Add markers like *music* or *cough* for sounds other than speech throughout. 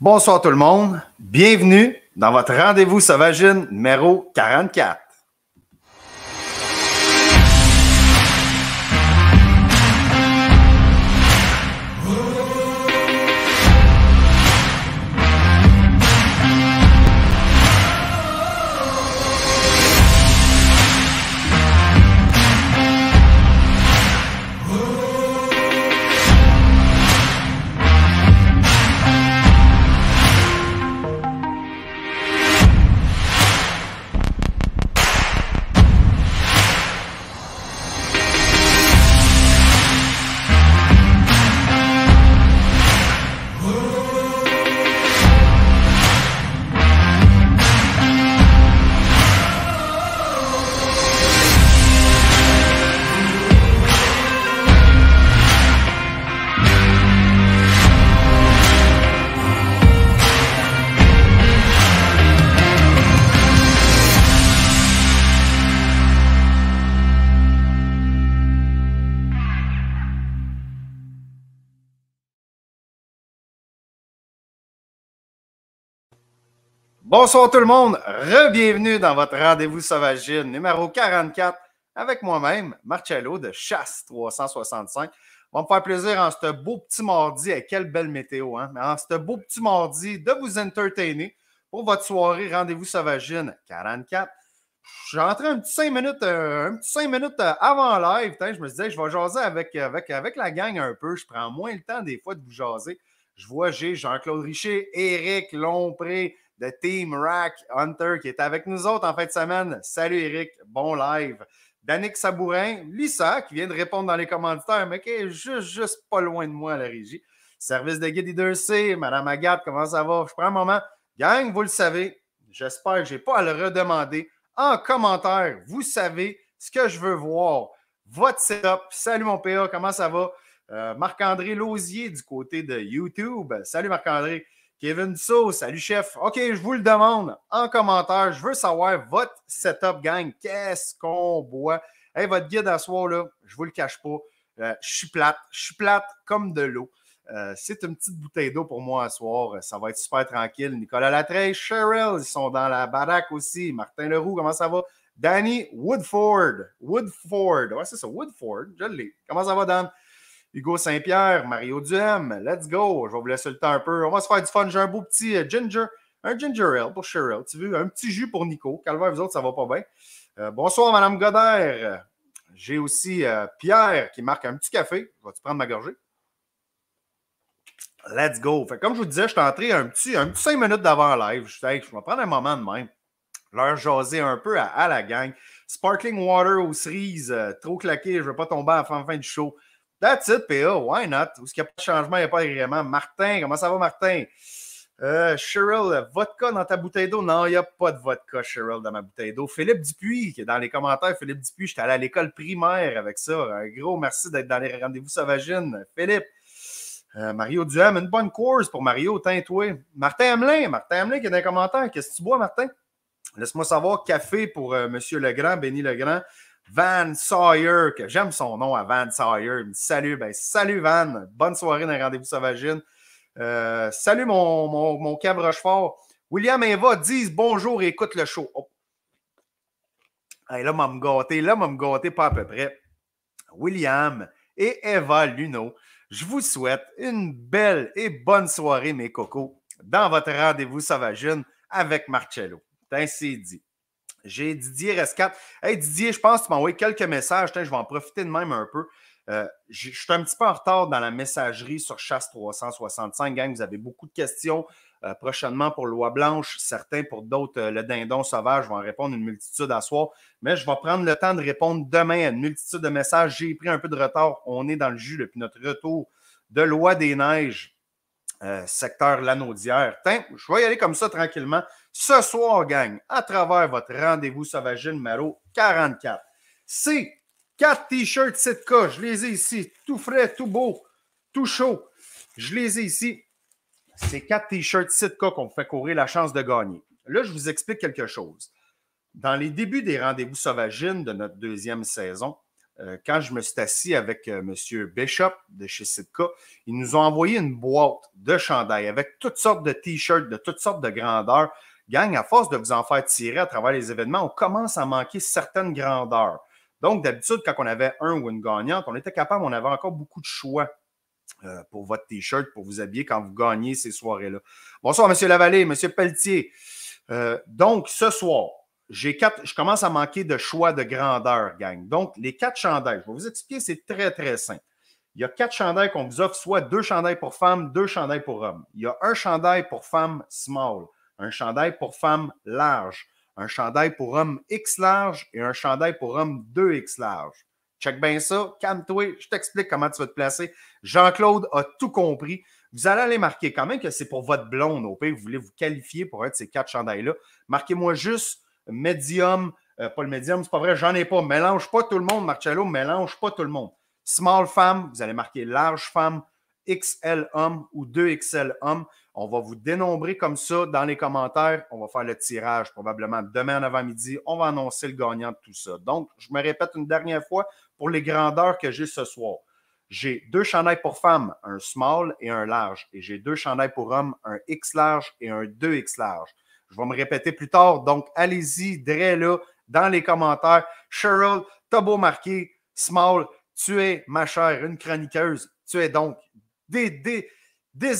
Bonsoir tout le monde. Bienvenue dans votre rendez-vous sauvagine numéro 44. Bonsoir tout le monde, re-bienvenue dans votre rendez-vous sauvagine numéro 44 avec moi-même, Marcello de Chasse 365. On va me faire plaisir en ce beau petit mardi, et eh, quelle belle météo, hein? en ce beau petit mardi de vous entertainer pour votre soirée rendez-vous sauvagine 44. J'ai rentré un petit 5 minutes, euh, minutes euh, avant live. Je me disais, je vais jaser avec, euh, avec, avec la gang un peu. Je prends moins le temps des fois de vous jaser. Je vois, j'ai Jean-Claude Richer, Éric Lompré, de Team Rack Hunter qui est avec nous autres en fin de semaine. Salut Eric, bon live. Danick Sabourin, Lisa qui vient de répondre dans les commentaires, mais qui est juste, pas loin de moi à la régie. Service de guide i Madame Agathe, comment ça va? Je prends un moment. Gang, vous le savez, j'espère que je n'ai pas à le redemander. En commentaire, vous savez ce que je veux voir. Votre setup. Salut mon PA, comment ça va? Euh, Marc-André Lausier du côté de YouTube. Salut Marc-André. Kevin So, salut chef. OK, je vous le demande en commentaire. Je veux savoir votre setup, gang. Qu'est-ce qu'on boit? votre guide à soir, là, je vous le cache pas. Euh, je suis plate. Je suis plate comme de l'eau. Euh, c'est une petite bouteille d'eau pour moi à soir. Ça va être super tranquille. Nicolas Latreille, Cheryl, ils sont dans la baraque aussi. Martin Leroux, comment ça va? Danny Woodford. Woodford. Ouais, c'est ça, Woodford. Je l'ai. Comment ça va, Dan? Hugo Saint-Pierre, Mario Duhem, let's go. Je vais vous laisser le temps un peu. On va se faire du fun. J'ai un beau petit euh, ginger, un ginger ale pour Cheryl. Tu veux, un petit jus pour Nico. Calvaire, vous autres, ça va pas bien. Euh, bonsoir, Madame Godard. J'ai aussi euh, Pierre qui marque un petit café. Vas-tu prendre ma gorgée? Let's go. Fait, comme je vous disais, je suis entré un petit, un petit 5 minutes d'avant live. Je je vais prendre un moment de même. l'heure jaser un peu à, la gang. Sparkling water aux cerises, trop claqué, je ne veux pas tomber à la fin, fin du show. That's it, PA. Why not? Où est-ce qu'il n'y a pas de changement, il n'y a pas d'agrément. Martin, comment ça va, Martin? Euh, Cheryl, vodka dans ta bouteille d'eau? Non, il n'y a pas de vodka, Cheryl, dans ma bouteille d'eau. Philippe Dupuis, qui est dans les commentaires. Philippe Dupuis, j'étais allé à l'école primaire avec ça. Un gros merci d'être dans les rendez-vous sauvagines. Philippe. Euh, Mario Duham, une bonne course pour Mario, tintoué. Martin Hamelin, Martin Hamelin qui est dans les commentaires. Qu'est-ce que tu bois, Martin? Laisse-moi savoir, café pour euh, Monsieur Legrand, Benny Legrand. Van Sawyer, que j'aime son nom à Van Sawyer. Salut, ben salut Van, bonne soirée dans Rendez-vous Sauvagine. Euh, salut mon, mon, mon Rochefort. William et Eva disent bonjour et écoute le show. Oh. là, m'a me gâté, là, m'a me gâté pas à peu près. William et Eva Luno, je vous souhaite une belle et bonne soirée, mes cocos, dans votre rendez-vous Sauvagine avec Marcello. C'est ainsi dit. J'ai Didier Rescat. Hey Didier, je pense que tu m'as envoyé quelques messages. je vais en profiter de même un peu. Euh, je, suis un petit peu en retard dans la messagerie sur Chasse 365. Gang, vous avez beaucoup de questions. Euh, prochainement pour Loi Blanche, certains pour d'autres, euh, le dindon sauvage, Je vais en répondre une multitude à soir. Mais je vais prendre le temps de répondre demain à une multitude de messages. J'ai pris un peu de retard. On est dans le jus depuis notre retour de Loi des Neiges. Euh, secteur Lanaudière. d'hier. Je vais y aller comme ça tranquillement. Ce soir, gang, à travers votre rendez-vous sauvagine numéro 44. C'est quatre t-shirts Sitka. Je les ai ici. Tout frais, tout beau, tout chaud. Je les ai ici. C'est quatre t-shirts Sitka qu'on fait courir la chance de gagner. Là, je vous explique quelque chose. Dans les débuts des rendez-vous sauvagines de notre deuxième saison, euh, quand je me suis assis avec euh, Monsieur M. Bishop de chez Sitka, ils nous ont envoyé une boîte de chandails avec toutes sortes de t-shirts de toutes sortes de grandeurs. Gang, à force de vous en faire tirer à travers les événements, on commence à manquer certaines grandeurs. Donc, d'habitude, quand on avait un ou une gagnante, on était capable, on avait encore beaucoup de choix euh, pour votre t-shirt, pour vous habiller quand vous gagnez ces soirées-là. Bonsoir, M. Lavallée, M. Pelletier. donc, ce soir, j'ai quatre, je commence à manquer de choix de grandeur, gang. Donc, les quatre chandails, je vais vous expliquer, c'est très, très simple. Il y a quatre chandails qu'on vous offre, soit deux chandails pour femmes, deux chandails pour hommes. Il y a un chandail pour femme small, un chandail pour femme large, un chandail pour homme X large et un chandail pour homme 2X large. Check bien ça, calme-toi, je t'explique comment tu vas te placer. Jean-Claude a tout compris. Vous allez aller marquer quand même que c'est pour votre blonde, au pire, vous voulez vous qualifier pour être ces quatre chandails-là. Marquez-moi juste Medium, euh, pas le médium, c'est pas vrai, j'en ai pas. Mélange pas tout le monde, Marcello, mélange pas tout le monde. Small femme, vous allez marquer large femme, XL homme ou 2XL homme. On va vous dénombrer comme ça dans les commentaires. On va faire le tirage probablement demain en avant-midi. On va annoncer le gagnant de tout ça. Donc, je me répète une dernière fois pour les grandeurs que j'ai ce soir. J'ai deux chandails pour femmes, un small et un large. Et j'ai deux chandails pour hommes, un X large et un 2X large. Je vais me répéter plus tard. Donc, allez-y, Dre, là, dans les commentaires. Cheryl, t'as beau marquer, Small, tu es, ma chère, une chroniqueuse. Tu es donc des,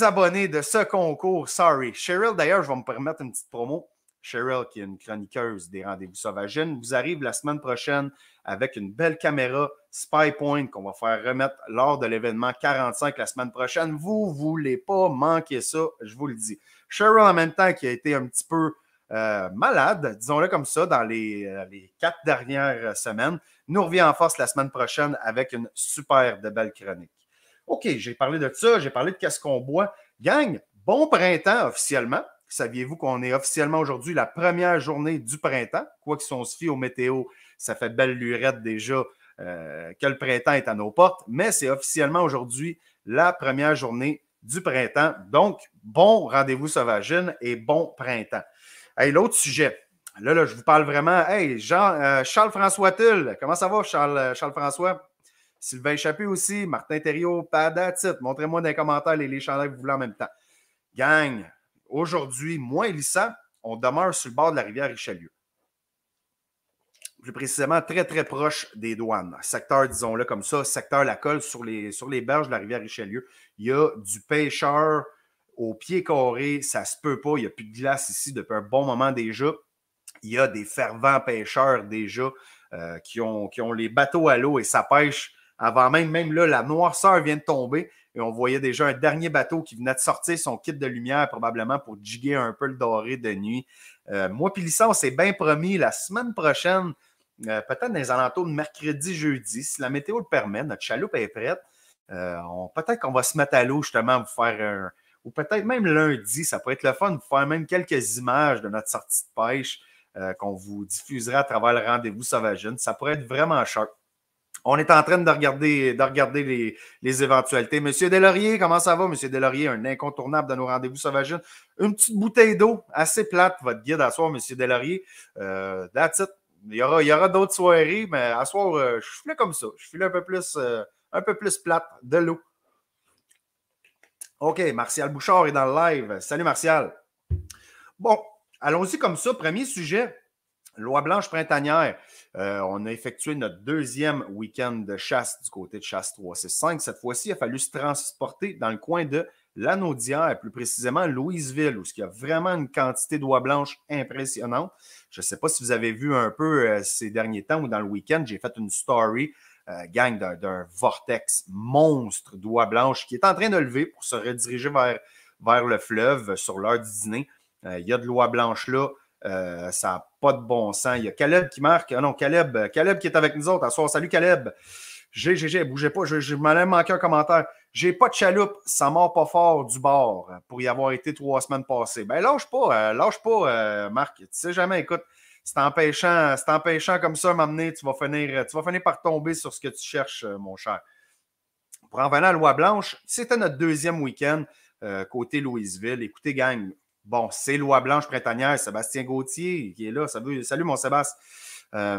abonnés de ce concours. Sorry. Cheryl, d'ailleurs, je vais me permettre une petite promo. Cheryl, qui est une chroniqueuse des rendez-vous sauvagines, vous arrive la semaine prochaine avec une belle caméra Spy Point qu'on va faire remettre lors de l'événement 45 la semaine prochaine. Vous ne voulez pas manquer ça, je vous le dis. Cheryl, en même temps, qui a été un petit peu euh, malade, disons-le comme ça, dans les, euh, les, quatre dernières semaines, nous revient en force la semaine prochaine avec une super de belle chronique. OK, j'ai parlé de ça, j'ai parlé de qu'est-ce qu'on boit. Gang, bon printemps officiellement. Saviez-vous qu'on est officiellement aujourd'hui la première journée du printemps? Quoi qu'ils si on se fie aux météos, ça fait belle lurette déjà euh, que le printemps est à nos portes, mais c'est officiellement aujourd'hui la première journée du printemps. Donc, bon rendez-vous sauvagine et bon printemps. et l'autre sujet, là, là, je vous parle vraiment. Hey, Jean, euh, Charles-François Tulle, comment ça va, Charles, euh, Charles-François? Sylvain Échappé aussi, Martin Thériault, d'attitude. Montrez-moi dans les commentaires les, les chandelles que vous voulez en même temps. Gang, aujourd'hui moins lissant, on demeure sur le bord de la rivière Richelieu. Plus précisément, très, très proche des douanes. Secteur, disons-le comme ça, secteur La Colle, sur les, sur les berges de la rivière Richelieu. Il y a du pêcheur au pied carré, ça se peut pas, il n'y a plus de glace ici depuis un bon moment déjà. Il y a des fervents pêcheurs déjà euh, qui, ont, qui ont les bateaux à l'eau et ça pêche avant même, même là, la noirceur vient de tomber et on voyait déjà un dernier bateau qui venait de sortir son kit de lumière, probablement pour jiguer un peu le doré de nuit. Euh, moi, Pilissa, on s'est bien promis la semaine prochaine, euh, peut-être dans les alentours de mercredi, jeudi, si la météo le permet, notre chaloupe est prête. Euh, peut-être qu'on va se mettre à l'eau justement, vous faire un, ou peut-être même lundi, ça pourrait être le fun, vous faire même quelques images de notre sortie de pêche qu'on vous diffusera à travers le rendez-vous sauvage. Ça pourrait être vraiment chouette. On est en train de regarder, de regarder les, éventualités. Monsieur Delaurier, comment ça va? Monsieur Delaurier, un incontournable de nos rendez-vous sauvages. Une petite bouteille d'eau, assez plate, votre guide à soir, Monsieur Delaurier. Euh, that's it. Il y aura, d'autres soirées, mais à soir, euh, je fais comme ça. Je suis un euh, un peu plus plate, de l'eau. OK, Martial Bouchard est dans le live. Salut, Martial. Bon, allons-y comme ça. Premier sujet, loi blanche printanière. Euh, on a effectué notre deuxième week-end de chasse du côté de Chasse 365. Cette fois-ci, il a fallu se transporter dans le coin de Lanaudière, plus précisément Louisville, où il y a vraiment une quantité d'oies blanches impressionnante. Je ne sais pas si vous avez vu un peu euh, ces derniers temps ou dans le week-end, j'ai fait une story euh, gang d'un vortex monstre d'oies blanche qui est en train de lever pour se rediriger vers, le fleuve sur l'heure du dîner. Il y a de l'oie blanche là, euh, ça n'a pas de bon sens. Il y a Caleb qui marque. Ah non, Caleb, euh, Caleb qui est avec nous autres. Salut Caleb. GGG, bougez pas, je, m'en ai manqué un commentaire. J'ai pas de chaloupe, ça mord pas fort du bord euh, pour y avoir été trois semaines passées. Ben lâche pas, lâche pas, Marc. Tu sais jamais, écoute, c'est empêchant, c'est empêchant comme ça m'amener, tu vas finir, tu vas finir par tomber sur ce que tu cherches, mon cher. Pour en venir à Loi Blanche, c'était notre deuxième week-end côté Louisville. Écoutez, gang, Bon, c'est Loi Blanche Printanière, Sébastien Gauthier qui est là. Ça veut... Salut, mon Sébastien. Euh,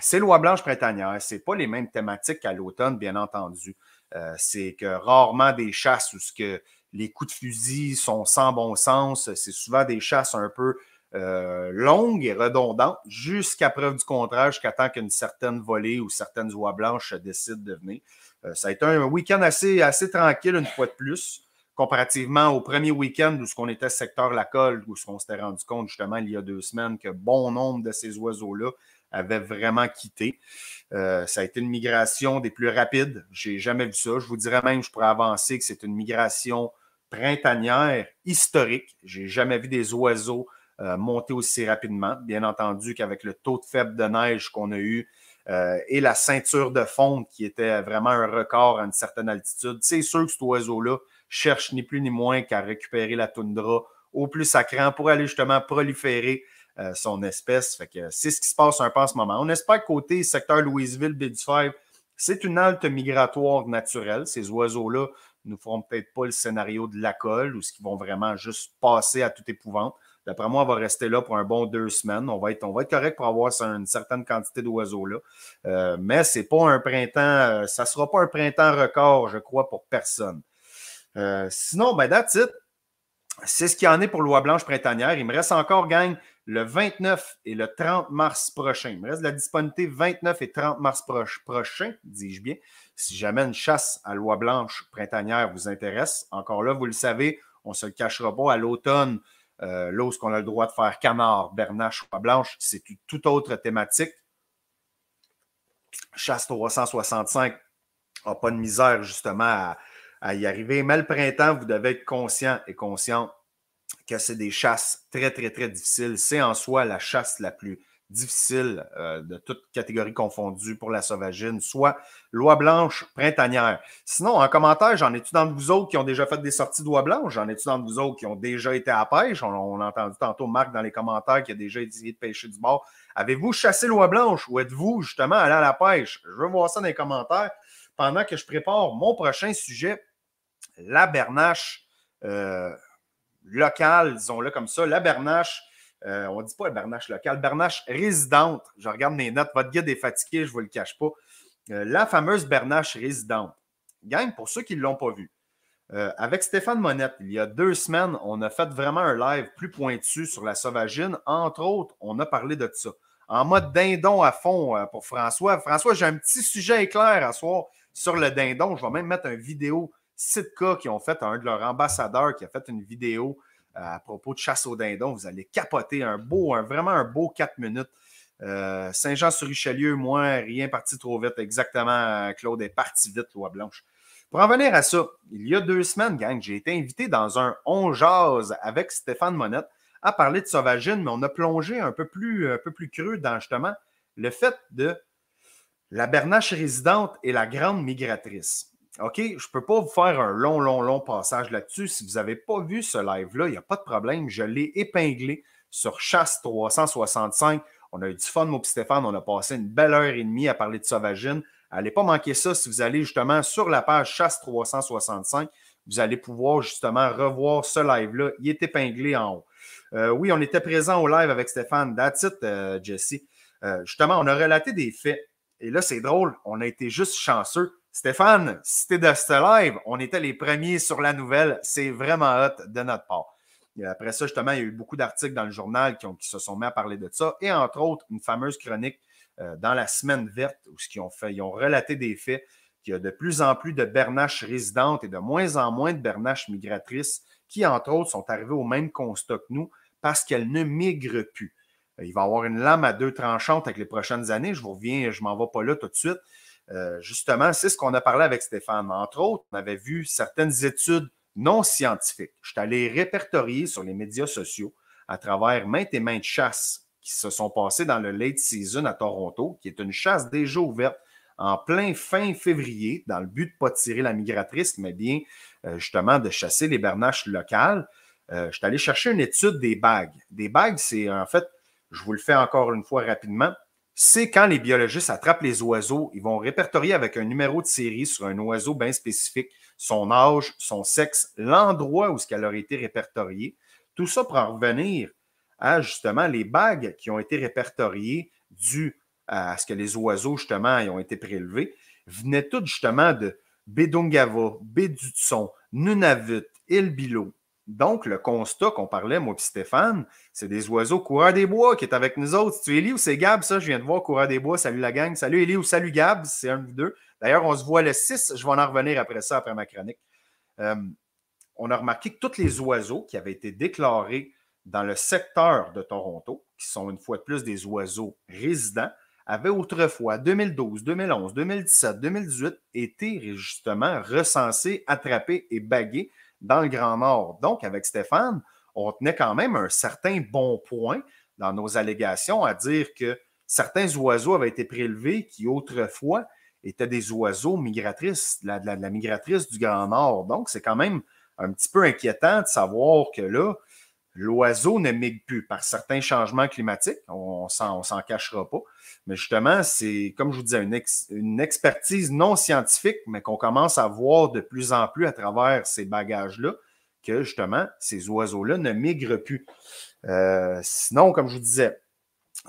c'est Loi Blanche Printanière. Ce pas les mêmes thématiques qu'à l'automne, bien entendu. Euh, c'est que rarement des chasses où ce que les coups de fusil sont sans bon sens. C'est souvent des chasses un peu euh, longues et redondantes, jusqu'à preuve du contraire, jusqu'à temps qu'une certaine volée ou certaines oies blanches décident de venir. ça a été un week-end assez, assez tranquille, une fois de plus comparativement au premier week-end où ce qu'on était secteur la colle, où ce qu'on s'était rendu compte justement il y a deux semaines que bon nombre de ces oiseaux-là avaient vraiment quitté. Euh, ça a été une migration des plus rapides. J'ai jamais vu ça. Je vous dirais même, je pourrais avancer que c'est une migration printanière historique. J'ai jamais vu des oiseaux euh, monter aussi rapidement. Bien entendu qu'avec le taux de faible de neige qu'on a eu euh, et la ceinture de fonte qui était vraiment un record à une certaine altitude, c'est sûr que cet oiseau-là cherche ni plus ni moins qu'à récupérer la toundra au plus sacrant pour aller justement proliférer euh, son espèce. que c'est ce qui se passe un peu en ce moment. On espère que côté secteur Louisville, b c'est une halte migratoire naturelle. Ces oiseaux-là ne feront peut-être pas le scénario de la colle ou ce qu'ils vont vraiment juste passer à toute épouvante. D'après moi, on va rester là pour un bon deux semaines. On va être, on va être correct pour avoir une certaine quantité d'oiseaux-là. Euh, mais c'est pas un printemps, euh, ça ne sera pas un printemps record, je crois, pour personne. Euh, sinon, ben, that's it. C'est ce qu'il y en est pour Loi Blanche printanière. Il me reste encore, gang, le 29 et le 30 mars prochain. Il me reste la disponibilité 29 et 30 mars prochain, dis-je bien. Si jamais une chasse à Loi Blanche printanière vous intéresse, encore là, vous le savez, on ne se le cachera pas à l'automne. Euh, là où qu'on a le droit de faire canard, bernache, Loi Blanche, c'est une toute autre thématique. Chasse 365 n'a pas de misère justement à, à y arriver. Mais le printemps, vous devez être conscient et conscient que c'est des chasses très, très, très difficiles. C'est en soi la chasse la plus difficile euh, de toute catégorie confondue pour la sauvagine, soit loi blanche printanière. Sinon, en commentaire, j'en ai-tu de vous autres qui ont déjà fait des sorties de loi blanche? J'en ai-tu de vous autres qui ont déjà été à pêche? On, a entendu tantôt Marc dans les commentaires qui a déjà essayé de pêcher du bord. Avez-vous chassé loi blanche ou êtes-vous justement allé à la pêche? Je veux voir ça dans les commentaires pendant que je prépare mon prochain sujet la bernache euh, locale, disons-le comme ça, la bernache, euh, on ne dit pas la bernache locale, bernache résidente. Je regarde mes notes, votre guide est fatigué, je ne vous le cache pas. Euh, la fameuse bernache résidente. Gang, pour ceux qui ne l'ont pas vu, avec Stéphane Monette, il y a deux semaines, on a fait vraiment un live plus pointu sur la sauvagine. Entre autres, on a parlé de ça. En mode dindon à fond pour François. François, j'ai un petit sujet éclair à soir sur le dindon. Je vais même mettre une vidéo cas qui ont fait à un de leurs ambassadeurs qui a fait une vidéo euh, à propos de chasse aux dindon. Vous allez capoter un beau, vraiment un beau 4 minutes. Euh, Saint-Jean-sur-Richelieu, moi, rien parti trop vite. Exactement, euh, Claude est parti vite, loi blanche. Pour en venir à ça, il y a deux semaines, gang, j'ai été invité dans un On Jazz avec Stéphane Monette à parler de sauvagine, mais on a plongé un peu plus, un peu plus creux dans justement le fait de la bernache résidente et la grande migratrice. OK, je ne peux pas vous faire un long, long, long passage là-dessus. Si vous n'avez pas vu ce live-là, il n'y a pas de problème. Je l'ai épinglé sur Chasse 365. On a eu du fun, mon petit Stéphane. On a passé une belle heure et demie à parler de sauvagine. Allez pas manquer ça si vous allez justement sur la page Chasse 365. Vous allez pouvoir justement revoir ce live-là. Il est épinglé en haut. Euh, oui, on était présent au live avec Stéphane. That's it, euh, Jesse. Euh, justement, on a relaté des faits. Et là, c'est drôle. On a été juste chanceux. Stéphane, c'était de ce live, on était les premiers sur la nouvelle. C'est vraiment hot de notre part. Et après ça, justement, il y a eu beaucoup d'articles dans le journal qui, ont, se sont mis à parler de ça. Et entre autres, une fameuse chronique euh, dans la semaine verte où ce qu'ils ont fait, ils ont relaté des faits qu'il y a de plus en plus de bernaches résidentes et de moins en moins de bernaches migratrices qui, entre autres, sont arrivées au même constat que nous parce qu'elles ne migrent plus. Il va y avoir une lame à deux tranchantes avec les prochaines années. Je vous reviens, je m'en vais pas là tout de suite. Euh, justement, c'est ce qu'on a parlé avec Stéphane. Entre autres, on avait vu certaines études non scientifiques. Je suis allé répertorier sur les médias sociaux à travers maintes et maintes chasses qui se sont passées dans le late season à Toronto, qui est une chasse déjà ouverte en plein fin février, dans le but de ne pas tirer la migratrice, mais bien euh, justement de chasser les bernaches locales. Euh, je suis allé chercher une étude des bagues. Des bagues, c'est en fait, je vous le fais encore une fois rapidement, c'est quand les biologistes attrapent les oiseaux, ils vont répertorier avec un numéro de série sur un oiseau bien spécifique son âge, son sexe, l'endroit où ce qu'elle aurait été répertoriée. Tout ça pour en revenir à justement les bagues qui ont été répertoriées dues à ce que les oiseaux justement y ont été prélevés venaient toutes justement de Bedungava, Bedutson, Nunavut, Ilbilo, donc, le constat qu'on parlait, moi et Stéphane, c'est des oiseaux coureurs des bois qui est avec nous autres. tu es Eli ou c'est Gab, ça, je viens de voir coureurs des bois. Salut la gang. Salut Eli ou salut Gab, c'est un ou deux. D'ailleurs, on se voit le 6. Je vais en revenir après ça, après ma chronique. Euh, on a remarqué que tous les oiseaux qui avaient été déclarés dans le secteur de Toronto, qui sont une fois de plus des oiseaux résidents, avaient autrefois, 2012, 2011, 2017, 2018, été justement recensés, attrapés et bagués dans le Grand Nord. Donc, avec Stéphane, on tenait quand même un certain bon point dans nos allégations à dire que certains oiseaux avaient été prélevés qui autrefois étaient des oiseaux migratrices, la, la migratrice du Grand Nord. Donc, c'est quand même un petit peu inquiétant de savoir que là, l'oiseau ne migre plus par certains changements climatiques. On ne s'en cachera pas. Mais justement, c'est, comme je vous disais, une, expertise non scientifique, mais qu'on commence à voir de plus en plus à travers ces bagages-là, que justement, ces oiseaux-là ne migrent plus. Euh, sinon, comme je vous disais,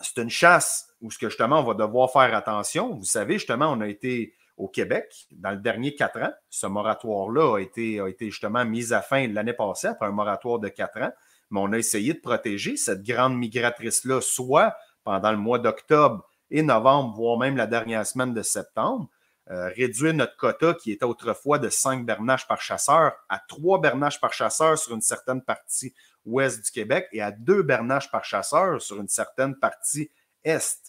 c'est une chasse où ce que justement, on va devoir faire attention. Vous savez, justement, on a été au Québec dans le dernier quatre ans. Ce moratoire-là a été, a été justement mis à fin l'année passée après un moratoire de quatre ans mais on a essayé de protéger cette grande migratrice-là, soit pendant le mois d'octobre et novembre, voire même la dernière semaine de septembre, euh, réduire notre quota qui était autrefois de 5 bernaches par chasseur à 3 bernaches par chasseur sur une certaine partie ouest du Québec et à 2 bernaches par chasseur sur une certaine partie est.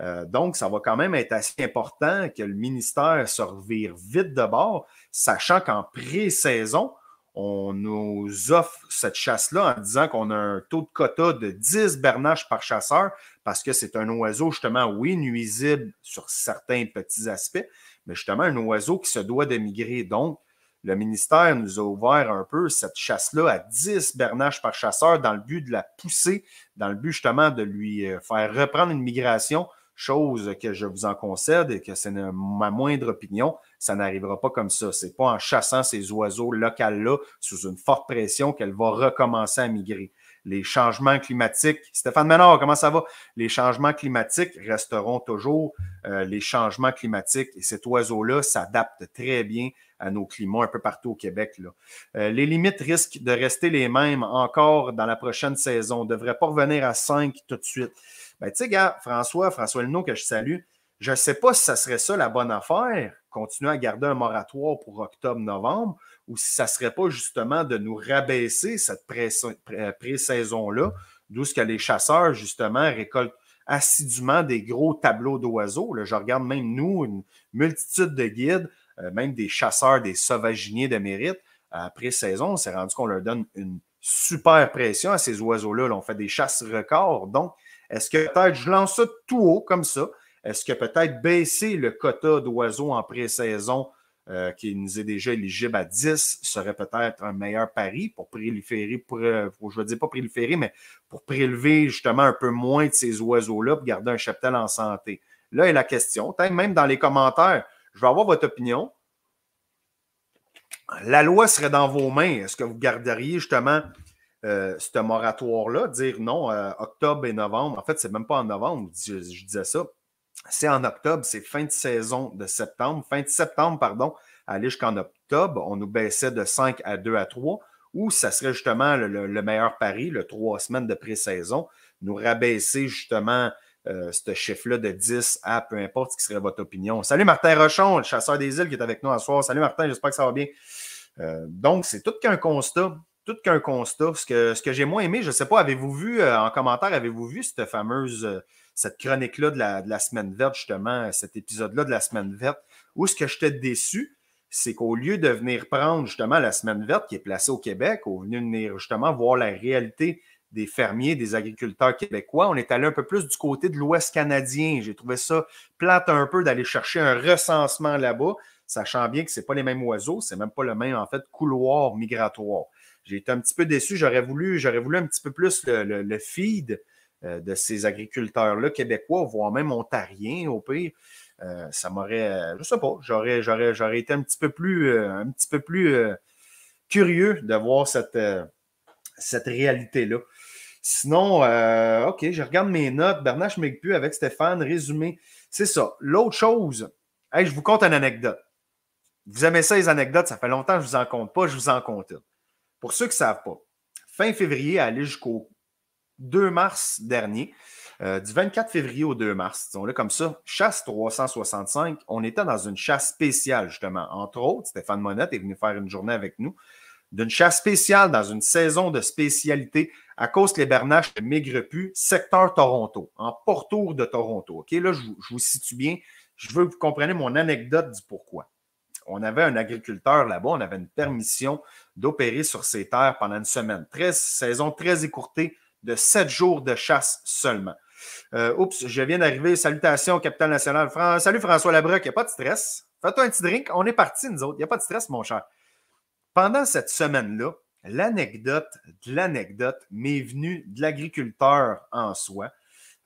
Euh, donc, ça va quand même être assez important que le ministère se revire vite de bord, sachant qu'en pré-saison, on nous offre cette chasse-là en disant qu'on a un taux de quota de 10 bernaches par chasseur parce que c'est un oiseau, justement, oui, nuisible sur certains petits aspects, mais justement un oiseau qui se doit d'émigrer. Donc, le ministère nous a ouvert un peu cette chasse-là à 10 bernaches par chasseur dans le but de la pousser, dans le but justement de lui euh, faire reprendre une migration chose que je vous en concède et que c'est ma moindre opinion, ça n'arrivera pas comme ça. C'est pas en chassant ces oiseaux locaux-là sous une forte pression qu'elle va recommencer à migrer. Les changements climatiques, Stéphane Ménard, comment ça va? Les changements climatiques resteront toujours euh, les changements climatiques et cet oiseau-là s'adapte très bien à nos climats un peu partout au Québec. Là. Euh, les limites risquent de rester les mêmes encore dans la prochaine saison. On ne devrait pas revenir à 5 tout de suite ben, tu sais, gars, François, François Leno que je salue, je ne sais pas si ça serait ça la bonne affaire, continuer à garder un moratoire pour octobre-novembre, ou si ça ne serait pas justement de nous rabaisser cette pré-saison-là, d'où ce que les chasseurs, justement, récoltent assidûment des gros tableaux d'oiseaux. Je regarde même nous, une multitude de guides, euh, même des chasseurs, des sauvaginiers de mérite. Après saison, on s'est rendu qu'on leur donne une super pression à ces oiseaux Là, on fait des chasses records. Donc, est-ce que peut-être, je lance ça tout haut comme ça, est-ce que peut-être baisser le quota d'oiseaux en pré-saison euh, qui nous est déjà éligible à 10 serait peut-être un meilleur pari pour préliférer, pour, euh, je veux dire pas préliférer, mais pour prélever justement un peu moins de ces oiseaux-là pour garder un cheptel en santé. Là est la question. Même dans les commentaires, je vais avoir votre opinion. La loi serait dans vos mains. Est-ce que vous garderiez justement euh, ce moratoire-là, dire non, euh, octobre et novembre, en fait, c'est même pas en novembre, je, disais ça, c'est en octobre, c'est fin de saison de septembre, fin de septembre, pardon, aller jusqu'en octobre, on nous baissait de 5 à 2 à 3, ou ça serait justement le, meilleur pari, le trois semaines de pré-saison, nous rabaisser justement euh, ce chiffre-là de 10 à peu importe ce qui serait votre opinion. Salut Martin Rochon, le chasseur des îles qui est avec nous ce soir. Salut Martin, j'espère que ça va bien. donc, c'est tout qu'un constat tout qu'un constat. Ce que, ce que j'ai moins aimé, je ne sais pas, avez-vous vu euh, en commentaire, avez-vous vu cette fameuse, euh, cette chronique-là de la, de la, semaine verte, justement, cet épisode-là de la semaine verte, où ce que j'étais déçu, c'est qu'au lieu de venir prendre justement la semaine verte qui est placée au Québec, au lieu de venir justement voir la réalité des fermiers, des agriculteurs québécois, on est allé un peu plus du côté de l'Ouest canadien. J'ai trouvé ça plate un peu d'aller chercher un recensement là-bas, sachant bien que ce n'est pas les mêmes oiseaux, c'est même pas le même en fait couloir migratoire. J'ai été un petit peu déçu. J'aurais voulu, j'aurais voulu un petit peu plus le, feed euh, de ces agriculteurs-là québécois, voire même ontariens au pire. Euh, ça m'aurait, je sais pas, j'aurais, j'aurais, j'aurais été un petit peu plus, euh, un petit peu plus curieux de voir cette, cette réalité-là. Sinon, OK, je regarde mes notes. Bernard plus avec Stéphane, résumé. C'est ça. L'autre chose, je vous compte une anecdote. Vous aimez ça, les anecdotes, ça fait longtemps que je ne vous en compte pas, je vous en compte pour ceux qui ne savent pas, fin février aller jusqu'au 2 mars dernier, euh, du 24 février au 2 mars, disons-le comme ça, chasse 365, on était dans une chasse spéciale, justement. Entre autres, Stéphane Monette est venu faire une journée avec nous d'une chasse spéciale dans une saison de spécialité à cause que les Bernaches ne secteur Toronto, en portour de Toronto. OK, là, je vous situe bien. Je veux que vous compreniez mon anecdote du pourquoi on avait un agriculteur là-bas, on avait une permission d'opérer sur ses terres pendant une semaine. 13, saison très écourtée de sept jours de chasse seulement. Euh, oups, je viens d'arriver. Salutations, capitale nationale France. Salut François Labrec, il n'y a pas de stress. Fais-toi un petit drink. On est parti, nous autres. Il n'y a pas de stress, mon cher. Pendant cette semaine-là, l'anecdote de l'anecdote m'est venue de l'agriculteur en soi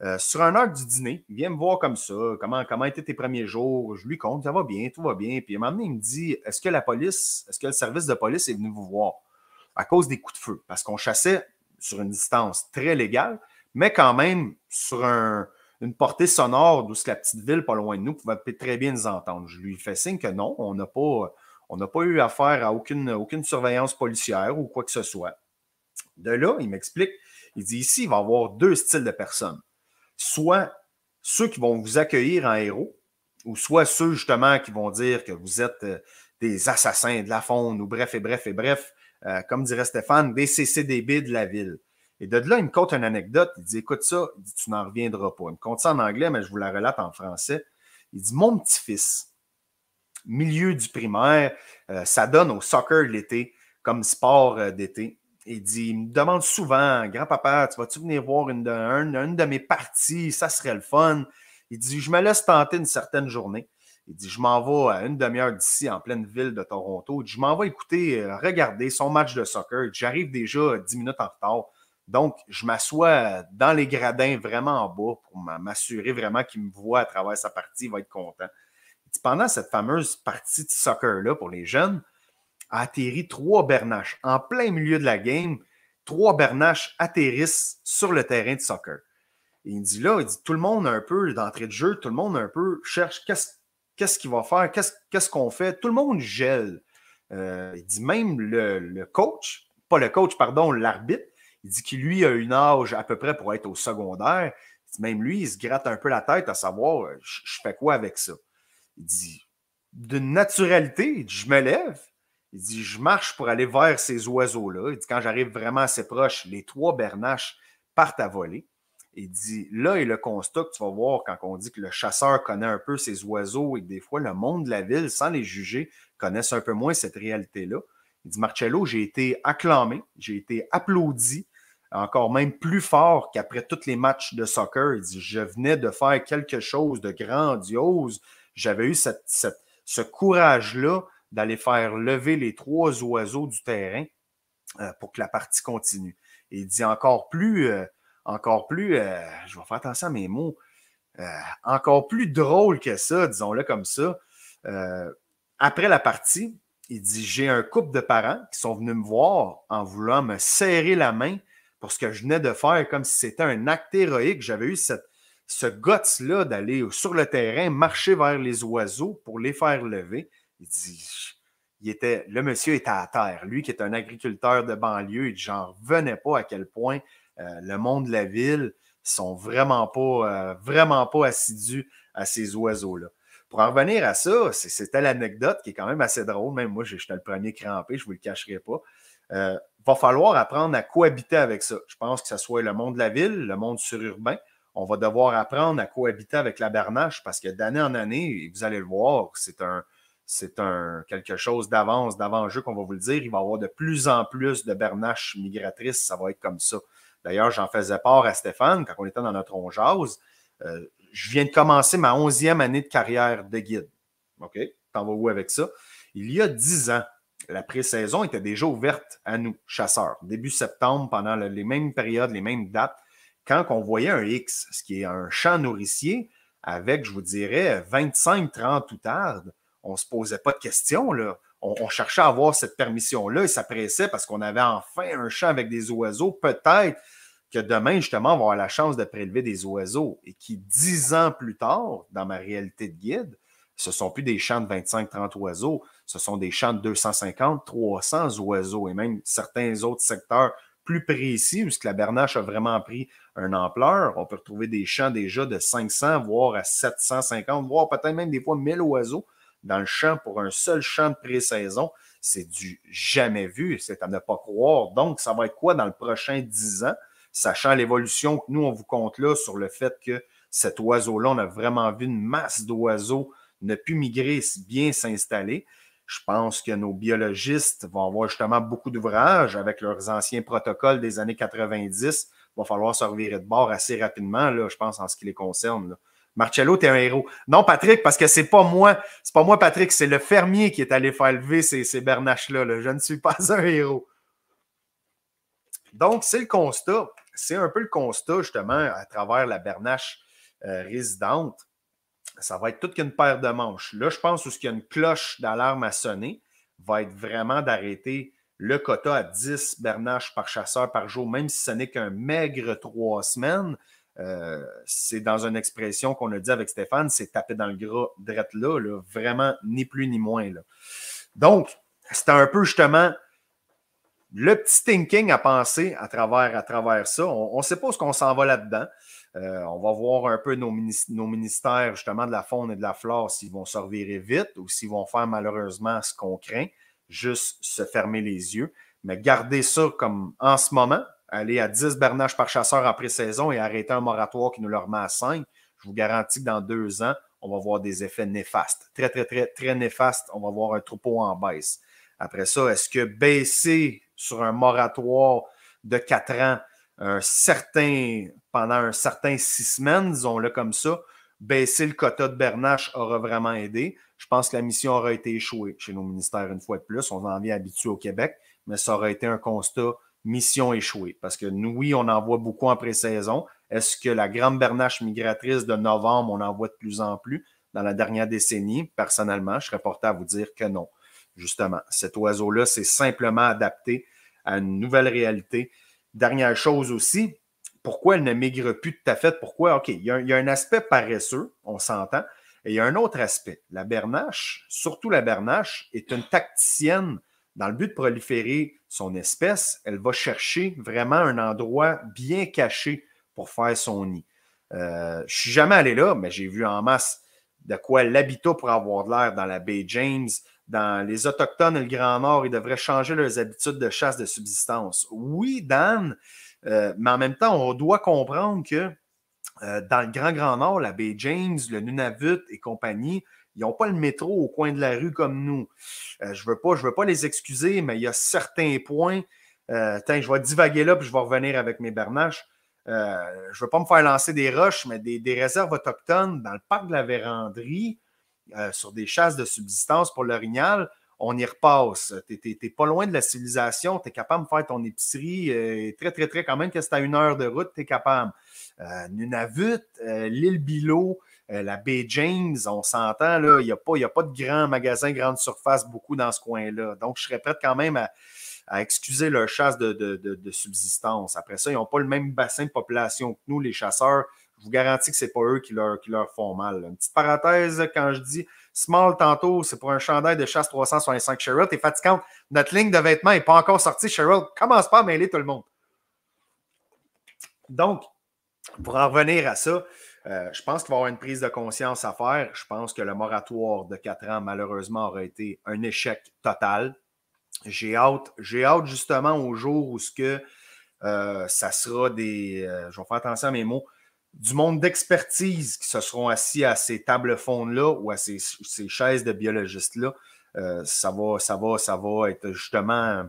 euh, sur un heure du dîner, il vient me voir comme ça, comment, comment étaient tes premiers jours, je lui compte, ça va bien, tout va bien. Puis à un moment il me dit, est-ce que la police, est-ce que le service de police est venu vous voir à cause des coups de feu? Parce qu'on chassait sur une distance très légale, mais quand même sur une portée sonore d'où la petite ville pas loin de nous pouvait très bien nous entendre. Je lui fais signe que non, on n'a pas, on n'a pas eu affaire à aucune, aucune surveillance policière ou quoi que ce soit. De là, il m'explique, il dit ici, il va y avoir deux styles de personnes soit ceux qui vont vous accueillir en héros, ou soit ceux justement qui vont dire que vous êtes euh, des assassins de la faune, ou bref, et bref, et bref, euh, comme dirait Stéphane, des CCDB de la ville. Et de là, il me compte une anecdote. Il dit Écoute ça, tu n'en reviendras pas. Il me compte ça en anglais, mais je vous la relate en français. Il dit Mon petit-fils, milieu du primaire, euh, ça donne au soccer l'été, comme sport d'été il dit, me demande souvent, grand-papa, tu vas-tu venir voir une de, mes parties? Ça serait le fun. Il dit, je me laisse tenter une certaine journée. Il dit, je m'en vais à euh, une demi-heure d'ici, en pleine ville de Toronto. je m'en vais écouter, euh, regarder son match de soccer. J'arrive déjà dix minutes en retard. Donc, je m'assois dans les gradins vraiment en bas pour m'assurer vraiment qu'il me voit à travers sa partie. Il va être content. pendant cette fameuse partie de soccer-là pour les jeunes, a atterri trois bernaches. En plein milieu de la game, trois bernaches atterrissent sur le terrain de soccer. Et il dit là, il dit tout le monde un peu d'entrée de jeu, tout le monde un peu cherche qu'est-ce qu'il va faire, qu'est-ce qu'on fait. Tout le monde gèle. Euh, il dit même le, coach, pas le coach, pardon, l'arbitre, il dit qu'il lui a une âge à peu près pour être au secondaire. Il dit même lui, il se gratte un peu la tête à savoir euh, je, je fais quoi avec ça. Il dit d'une naturalité, je me lève, il dit Je marche pour aller vers ces oiseaux-là. Il dit Quand j'arrive vraiment assez proche, les trois bernaches partent à voler. Il dit Là est le constat que tu vas voir quand on dit que le chasseur connaît un peu ces oiseaux et que des fois le monde de la ville, sans les juger, connaissent un peu moins cette réalité-là. Il dit Marcello, j'ai été acclamé, j'ai été applaudi, encore même plus fort qu'après tous les matchs de soccer. Il dit Je venais de faire quelque chose de grandiose. J'avais eu ce courage-là d'aller faire lever les trois oiseaux du terrain euh, pour que la partie continue. Et il dit encore plus, euh, encore plus, euh, je vais faire attention à mes mots, encore plus drôle que ça, disons-le comme ça. après la partie, il dit J'ai un couple de parents qui sont venus me voir en voulant me serrer la main pour ce que je venais de faire, comme si c'était un acte héroïque. J'avais eu ce gosse là d'aller sur le terrain, marcher vers les oiseaux pour les faire lever. Il dit, il était, le monsieur était à terre. Lui qui est un agriculteur de banlieue, j'en revenais pas à quel point euh, le monde de la ville sont vraiment pas, euh, vraiment pas assidus à ces oiseaux-là. Pour en revenir à ça, c'était l'anecdote qui est quand même assez drôle. Même moi, j'étais le premier crampé, je ne vous le cacherai pas. Euh, va falloir apprendre à cohabiter avec ça. Je pense que ce soit le monde de la ville, le monde sururbain. On va devoir apprendre à cohabiter avec la bernache parce que d'année en année, vous allez le voir, c'est un, c'est un quelque chose d'avance, d'avant-jeu qu'on va vous le dire. Il va y avoir de plus en plus de bernaches migratrices. Ça va être comme ça. D'ailleurs, j'en faisais part à Stéphane quand on était dans notre ongeuse. Euh, je viens de commencer ma onzième année de carrière de guide. OK? T'en vas où avec ça? Il y a dix ans, la pré-saison était déjà ouverte à nous, chasseurs. Début septembre, pendant les mêmes périodes, les mêmes dates, quand on voyait un X, ce qui est un champ nourricier, avec, je vous dirais, 25-30 tardes, on ne se posait pas de questions. Là. On, cherchait à avoir cette permission-là et ça pressait parce qu'on avait enfin un champ avec des oiseaux. Peut-être que demain, justement, on va avoir la chance de prélever des oiseaux et qui, dix ans plus tard, dans ma réalité de guide, ce ne sont plus des champs de 25-30 oiseaux, ce sont des champs de 250-300 oiseaux et même certains autres secteurs plus précis puisque la bernache a vraiment pris une ampleur. On peut retrouver des champs déjà de 500, voire à 750, voire peut-être même des fois 1000 oiseaux dans le champ pour un seul champ de pré-saison, c'est du jamais vu. C'est à ne pas croire. Donc, ça va être quoi dans le prochain 10 ans, sachant l'évolution que nous, on vous compte là sur le fait que cet oiseau-là, on a vraiment vu une masse d'oiseaux ne plus migrer, bien s'installer. Je pense que nos biologistes vont avoir justement beaucoup d'ouvrages avec leurs anciens protocoles des années 90. Il va falloir se revirer de bord assez rapidement, là, je pense, en ce qui les concerne. Marcello, t'es un héros. Non, Patrick, parce que c'est pas moi. C'est pas moi, Patrick, c'est le fermier qui est allé faire lever ces, bernaches-là. Je ne suis pas *laughs* un héros. Donc, c'est le constat. C'est un peu le constat, justement, à travers la bernache euh, résidente. Ça va être toute qu'une paire de manches. Là, je pense où ce qu'il y a une cloche d'alarme à sonner va être vraiment d'arrêter le quota à 10 bernaches par chasseur par jour, même si ce n'est qu'un maigre trois semaines. Euh, c'est dans une expression qu'on a dit avec Stéphane, c'est taper dans le gras drette là, vraiment ni plus ni moins. Là. Donc, c'était un peu justement le petit thinking à penser à travers, à travers ça. On ne sait pas ce qu'on s'en va là-dedans. Euh, on va voir un peu nos, nos, ministères justement de la faune et de la flore s'ils vont se revirer vite ou s'ils vont faire malheureusement ce qu'on craint, juste se fermer les yeux. Mais garder ça comme en ce moment, aller à 10 bernaches par chasseur après saison et arrêter un moratoire qui nous le remet à 5, je vous garantis que dans deux ans, on va voir des effets néfastes. Très, très, très, très néfastes. On va voir un troupeau en baisse. Après ça, est-ce que baisser sur un moratoire de 4 ans un certain, pendant un certain 6 semaines, disons-le comme ça, baisser le quota de Bernache aura vraiment aidé. Je pense que la mission aura été échouée chez nos ministères une fois de plus. On en vient habitué au Québec, mais ça aurait été un constat mission échouée. Parce que nous, oui, on en voit beaucoup après saison Est-ce que la grande bernache migratrice de novembre, on en voit de plus en plus dans la dernière décennie? Personnellement, je serais porté à vous dire que non. Justement, cet oiseau-là c'est simplement adapté à une nouvelle réalité. Dernière chose aussi, pourquoi elle ne migre plus tout à fait? Pourquoi? OK, y, a un, il y a un aspect paresseux, on s'entend, et il y a un autre aspect. La bernache, surtout la bernache, est une tacticienne dans le but de proliférer son espèce, elle va chercher vraiment un endroit bien caché pour faire son nid. Je euh, je suis jamais allé là, mais j'ai vu en masse de quoi l'habitat pourrait avoir de l'air dans la baie James. Dans les Autochtones et le Grand Nord, ils devraient changer leurs habitudes de chasse de subsistance. Oui, Dan, euh, mais en même temps, on doit comprendre que euh, dans le Grand Grand Nord, la baie James, le Nunavut et compagnie, ils n'ont pas le métro au coin de la rue comme nous. Euh, je ne veux, pas, veux pas les excuser, mais il y a certains points. Euh, je vais divaguer là, puis je vais revenir avec mes bernaches. Euh, je ne veux pas me faire lancer des roches, mais des, réserves autochtones dans le parc de la Véranderie, euh, sur des chasses de subsistance pour l'orignal, on y repasse. Tu n'es pas loin de la civilisation, tu es capable de faire ton épicerie très, très, très quand même, que c'est à une heure de route, tu es capable. Nunavut, l'île Bilo, euh, la baie James, on s'entend, il n'y a, pas, y a pas de grands magasins, grande surface beaucoup dans ce coin-là. Donc, je serais prêt quand même à, excuser leur chasse de, subsistance. Après ça, ils n'ont pas le même bassin de population que nous, les chasseurs. Je vous garantis que ce n'est pas eux qui leur, leur font mal. Une petite parenthèse, quand je dis small tantôt, c'est pour un chandail de chasse 365 Cheryl. T'es fatigante. Notre ligne de vêtements n'est pas encore sortie. Cheryl, commence pas à mêler tout le monde. Donc, pour en revenir à ça, euh, je pense qu'il va y avoir une prise de conscience à faire. Je pense que le moratoire de quatre ans, malheureusement, aura été un échec total. J'ai hâte, j'ai hâte justement au jour où ce que euh, ça sera des. Euh, je vais faire attention à mes mots. Du monde d'expertise qui se seront assis à ces tables fondes-là ou à ces, ces chaises de biologistes-là. ça, va, ça, va, ça va être justement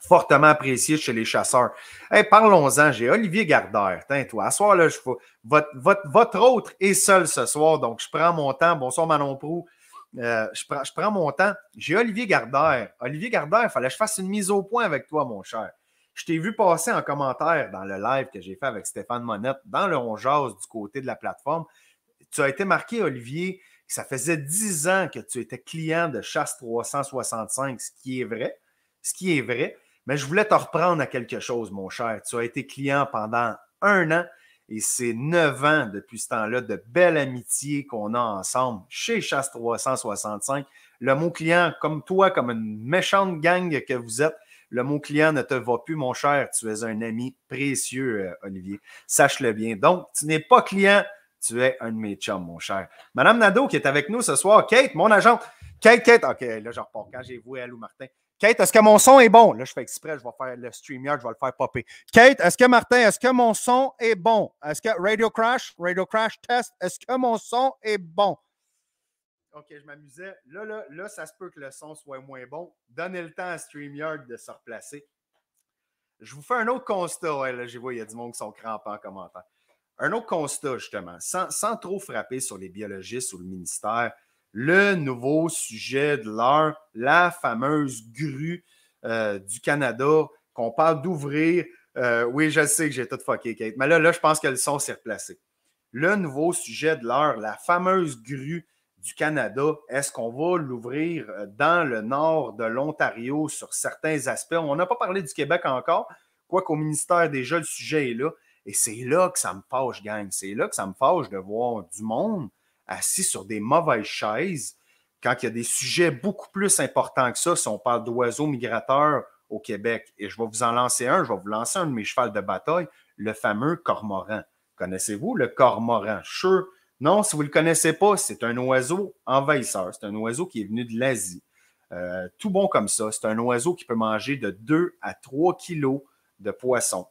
fortement apprécié chez les chasseurs. et Parlons-en, j'ai Olivier Gardère. tiens, toi, à soir, là, votre, autre est seul ce soir, donc je prends mon temps. Bonsoir Manon Prou. Euh, je, prends, mon temps. J'ai Olivier Gardère. Olivier Gardère, il fallait que je fasse une mise au point avec toi, mon cher. Je t'ai vu passer en commentaire dans le live que j'ai fait avec Stéphane Monette dans le rongeuse du côté de la plateforme. Tu as été marqué, Olivier, que ça faisait 10 ans que tu étais client de Chasse 365, ce qui est vrai ce qui est vrai. Mais je voulais te reprendre à quelque chose, mon cher. Tu as été client pendant un an et c'est neuf ans depuis ce temps-là de belle amitié qu'on a ensemble chez Chasse 365. Le mot client, comme toi, comme une méchante gang que vous êtes, le mot client ne te va plus, mon cher. Tu es un ami précieux, euh, Olivier. Sache-le bien. Donc, tu n'es pas client, tu es un de mes chums, mon cher. Madame Nadeau, qui est avec nous ce soir, Kate, mon agent. Kate, Kate, OK, là, je repars quand j'ai voué à Lou Martin. Kate, est-ce que mon son est bon? Là, je fais exprès, je vais faire le streamyard, je vais le faire popper. Kate, est-ce que Martin, est-ce que mon son est bon? Est-ce que Radio Crash, Radio Crash test, est-ce que mon son est bon? OK, je m'amusais. Là, là, là, ça se peut que le son soit moins bon. Donnez le temps à StreamYard de se replacer. Je vous fais un autre constat. là, j'ai vois, il y a du monde qui sont crampés en commentaire. Un autre constat, justement, sans, sans trop frapper sur les biologistes ou le ministère, le nouveau sujet de l'heure, la fameuse grue euh, du Canada qu'on parle d'ouvrir. Euh, oui, je sais que j'ai tout fucké, Kate, mais là, là je pense que le son s'est replacé. Le nouveau sujet de l'heure, la fameuse grue du Canada, est-ce qu'on va l'ouvrir euh, dans le nord de l'Ontario sur certains aspects? On n'a pas parlé du Québec encore, quoique au ministère déjà, le sujet est là. Et c'est là que ça me fâche, gang. C'est là que ça me fâche de voir du monde assis sur des mauvaises chaises quand il y a des sujets beaucoup plus importants que ça, si on parle d'oiseaux migrateurs au Québec. Et je vais vous en lancer un, je vais vous lancer un de mes chevals de bataille, le fameux cormoran. Connaissez-vous le cormoran? Sure. Non, si vous ne le connaissez pas, c'est un oiseau envahisseur. C'est un oiseau qui est venu de l'Asie. Euh, tout bon comme ça. C'est un oiseau qui peut manger de 2 à 3 kilos de poissons.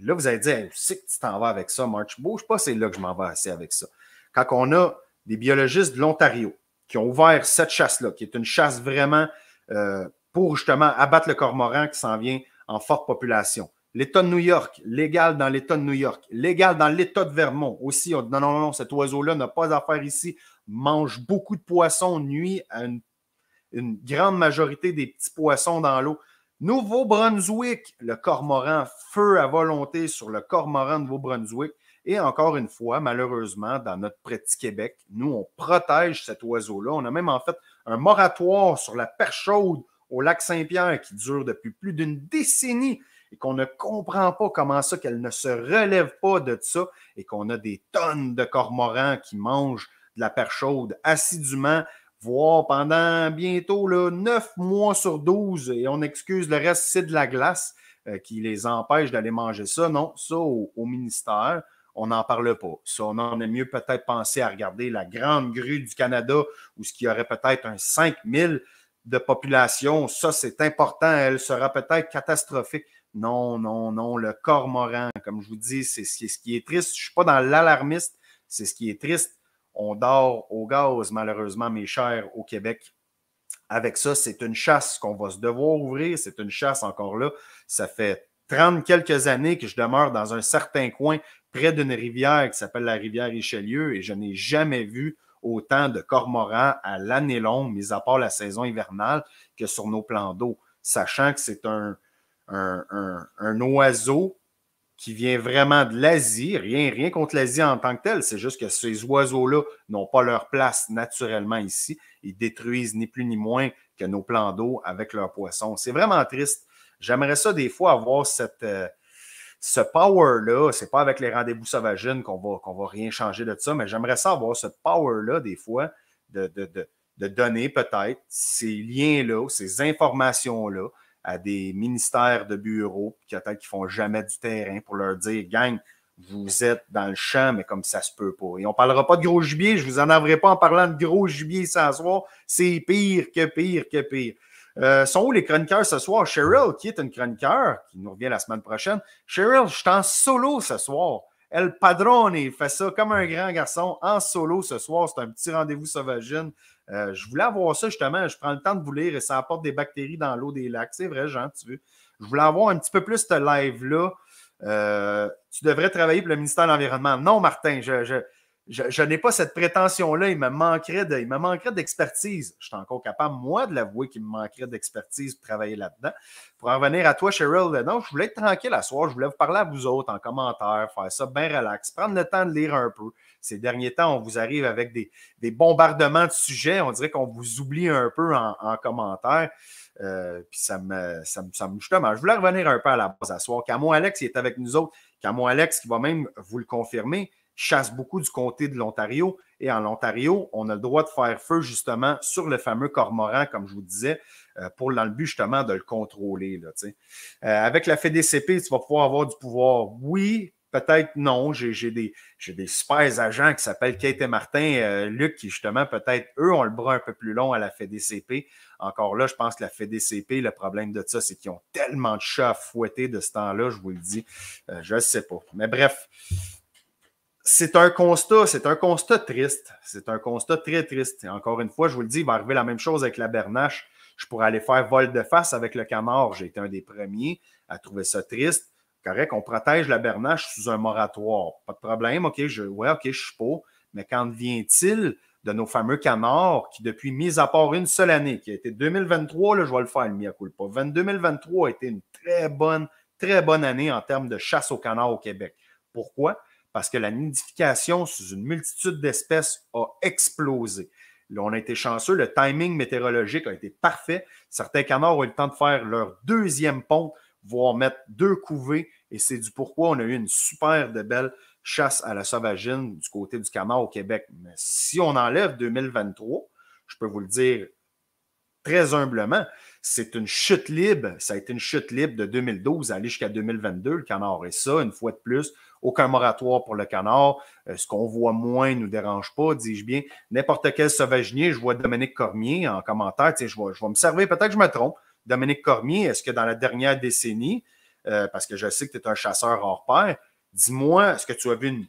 Là, vous allez dire, hey, tu sais que tu t'en vas avec ça, March. Bouge pas, c'est là que je m'en vais assez avec ça. Quand on a des biologistes de l'Ontario qui ont ouvert cette chasse-là, qui est une chasse vraiment euh, pour justement abattre le cormoran qui s'en vient en forte population. L'État de New York, légal dans l'État de New York, légal dans l'État de Vermont aussi. non, non, non, cet oiseau-là n'a pas affaire ici, mange beaucoup de poissons, nuit à une, une grande majorité des petits poissons dans l'eau. Nouveau-Brunswick, le cormoran, feu à volonté sur le cormoran de Nouveau-Brunswick. Et encore une fois, malheureusement, dans notre petit Québec, nous, on protège cet oiseau-là. On a même en fait un moratoire sur la perche chaude au lac Saint-Pierre qui dure depuis plus d'une décennie et qu'on ne comprend pas comment ça qu'elle ne se relève pas de ça et qu'on a des tonnes de cormorants qui mangent de la perche chaude assidûment, voire pendant bientôt là, 9 mois sur 12 et on excuse le reste, c'est de la glace euh, qui les empêche d'aller manger ça. Non, ça au ministère, on n'en parle pas. on en a mieux peut-être pensé à regarder la grande grue du Canada où ce qui aurait peut-être un 5000 de population. Ça, c'est important. Elle sera peut-être catastrophique. Non, non, non. Le cormoran, comme je vous dis, c'est ce qui est triste. Je ne suis pas dans l'alarmiste. C'est ce qui est triste. On dort au gaz, malheureusement, mes chers, au Québec. Avec ça, c'est une chasse qu'on va se devoir ouvrir. C'est une chasse encore là. Ça fait 30 quelques années que je demeure dans un certain coin près d'une rivière qui s'appelle la rivière Richelieu et je n'ai jamais vu autant de cormorans à l'année longue, mis à part la saison hivernale, que sur nos plans d'eau, sachant que c'est un, un, un, oiseau qui vient vraiment de l'Asie, rien, rien contre l'Asie en tant que tel, c'est juste que ces oiseaux-là n'ont pas leur place naturellement ici. Ils détruisent ni plus ni moins que nos plans d'eau avec leurs poissons. C'est vraiment triste. J'aimerais ça des fois avoir cette, euh, ce power-là, c'est pas avec les rendez-vous sauvagines qu'on va, qu'on va rien changer de ça, mais j'aimerais savoir ce power-là, des fois, de, donner peut-être ces liens-là, ces informations-là à des ministères de bureaux qui peut-être qui font jamais du terrain pour leur dire, gang, vous êtes dans le champ, mais comme ça se peut pas. Et on parlera pas de gros gibier, je vous en avais pas en parlant de gros gibier sans soir. C'est pire que pire que pire. Euh, sont où les chroniqueurs ce soir? Cheryl, qui est une chroniqueur, qui nous revient la semaine prochaine. Cheryl, je suis en solo ce soir. El Padrone fait ça comme un grand garçon en solo ce soir. C'est un petit rendez-vous sauvagine. Euh, je voulais avoir ça justement. Je prends le temps de vous lire et ça apporte des bactéries dans l'eau des lacs. C'est vrai, Jean, tu veux. Je voulais avoir un petit peu plus ce live-là. Euh, tu devrais travailler pour le ministère de l'Environnement. Non, Martin, je, je, n'ai pas cette prétention-là. Il me manquerait de, me manquerait d'expertise. Je suis encore capable, moi, de l'avouer qu'il me manquerait d'expertise pour travailler là-dedans. Pour en revenir à toi, Cheryl, euh, non, je voulais être tranquille à soir. Je voulais vous parler à vous autres en commentaire, faire ça bien relax, prendre le temps de lire un peu. Ces derniers temps, on vous arrive avec des, bombardements de sujets. On dirait qu'on vous oublie un peu en, commentaire. Euh, puis ça me, ça, me, ça justement, je voulais revenir un peu à la base à soir. Alex, est avec nous autres. Camo Alex, qui va même vous le confirmer, chasse beaucoup du comté de l'Ontario. Et en Ontario, on a le droit de faire feu justement sur le fameux cormoran, comme je vous disais, euh, pour dans le but justement de le contrôler. Là, euh, avec la FDCP, tu vas pouvoir avoir du pouvoir. Oui, peut-être non. J'ai des, des super agents qui s'appellent Kate et Martin, euh, Luc, qui justement, peut-être eux ont le bras un peu plus long à la FDCP. Encore là, je pense que la FDCP, le problème de ça, c'est qu'ils ont tellement de chats à fouetter de ce temps-là, je vous le dis. Euh, je ne sais pas. Mais bref c'est un constat, c'est un constat triste. C'est un constat très triste. encore une fois, je vous le dis, il va arriver la même chose avec la Bernache. Je pourrais aller faire vol de face avec le canard. J'ai été un des premiers à trouver ça triste. Correct, on protège la Bernache sous un moratoire. Pas de problème, OK, je, ouais, OK, je suis pas, Mais quand vient-il de nos fameux canards qui, depuis mise à part une seule année, qui a été 2023, là, je vais le faire, le pas. 2023 a été une très bonne, très bonne année en termes de chasse aux canards au Québec. Pourquoi? parce que la nidification sous une multitude d'espèces a explosé. Là, on a été chanceux, le timing météorologique a été parfait. Certains canards ont eu le temps de faire leur deuxième ponte, voire mettre deux couvées, et c'est du pourquoi on a eu une super de belle chasse à la sauvagine du côté du canard au Québec. Mais si on enlève 2023, je peux vous le dire très humblement, c'est une chute libre. Ça a été une chute libre de 2012 à aller jusqu'à 2022. Le canard est ça, une fois de plus. Aucun moratoire pour le canard. Euh, ce qu'on voit moins ne nous dérange pas, dis-je bien. N'importe quel sauvaginier, je vois Dominique Cormier en commentaire. Je vais, je vais me servir, peut-être que je me trompe. Dominique Cormier, est-ce que dans la dernière décennie, euh, parce que je sais que tu es un chasseur hors pair, dis-moi, est-ce que tu as vu une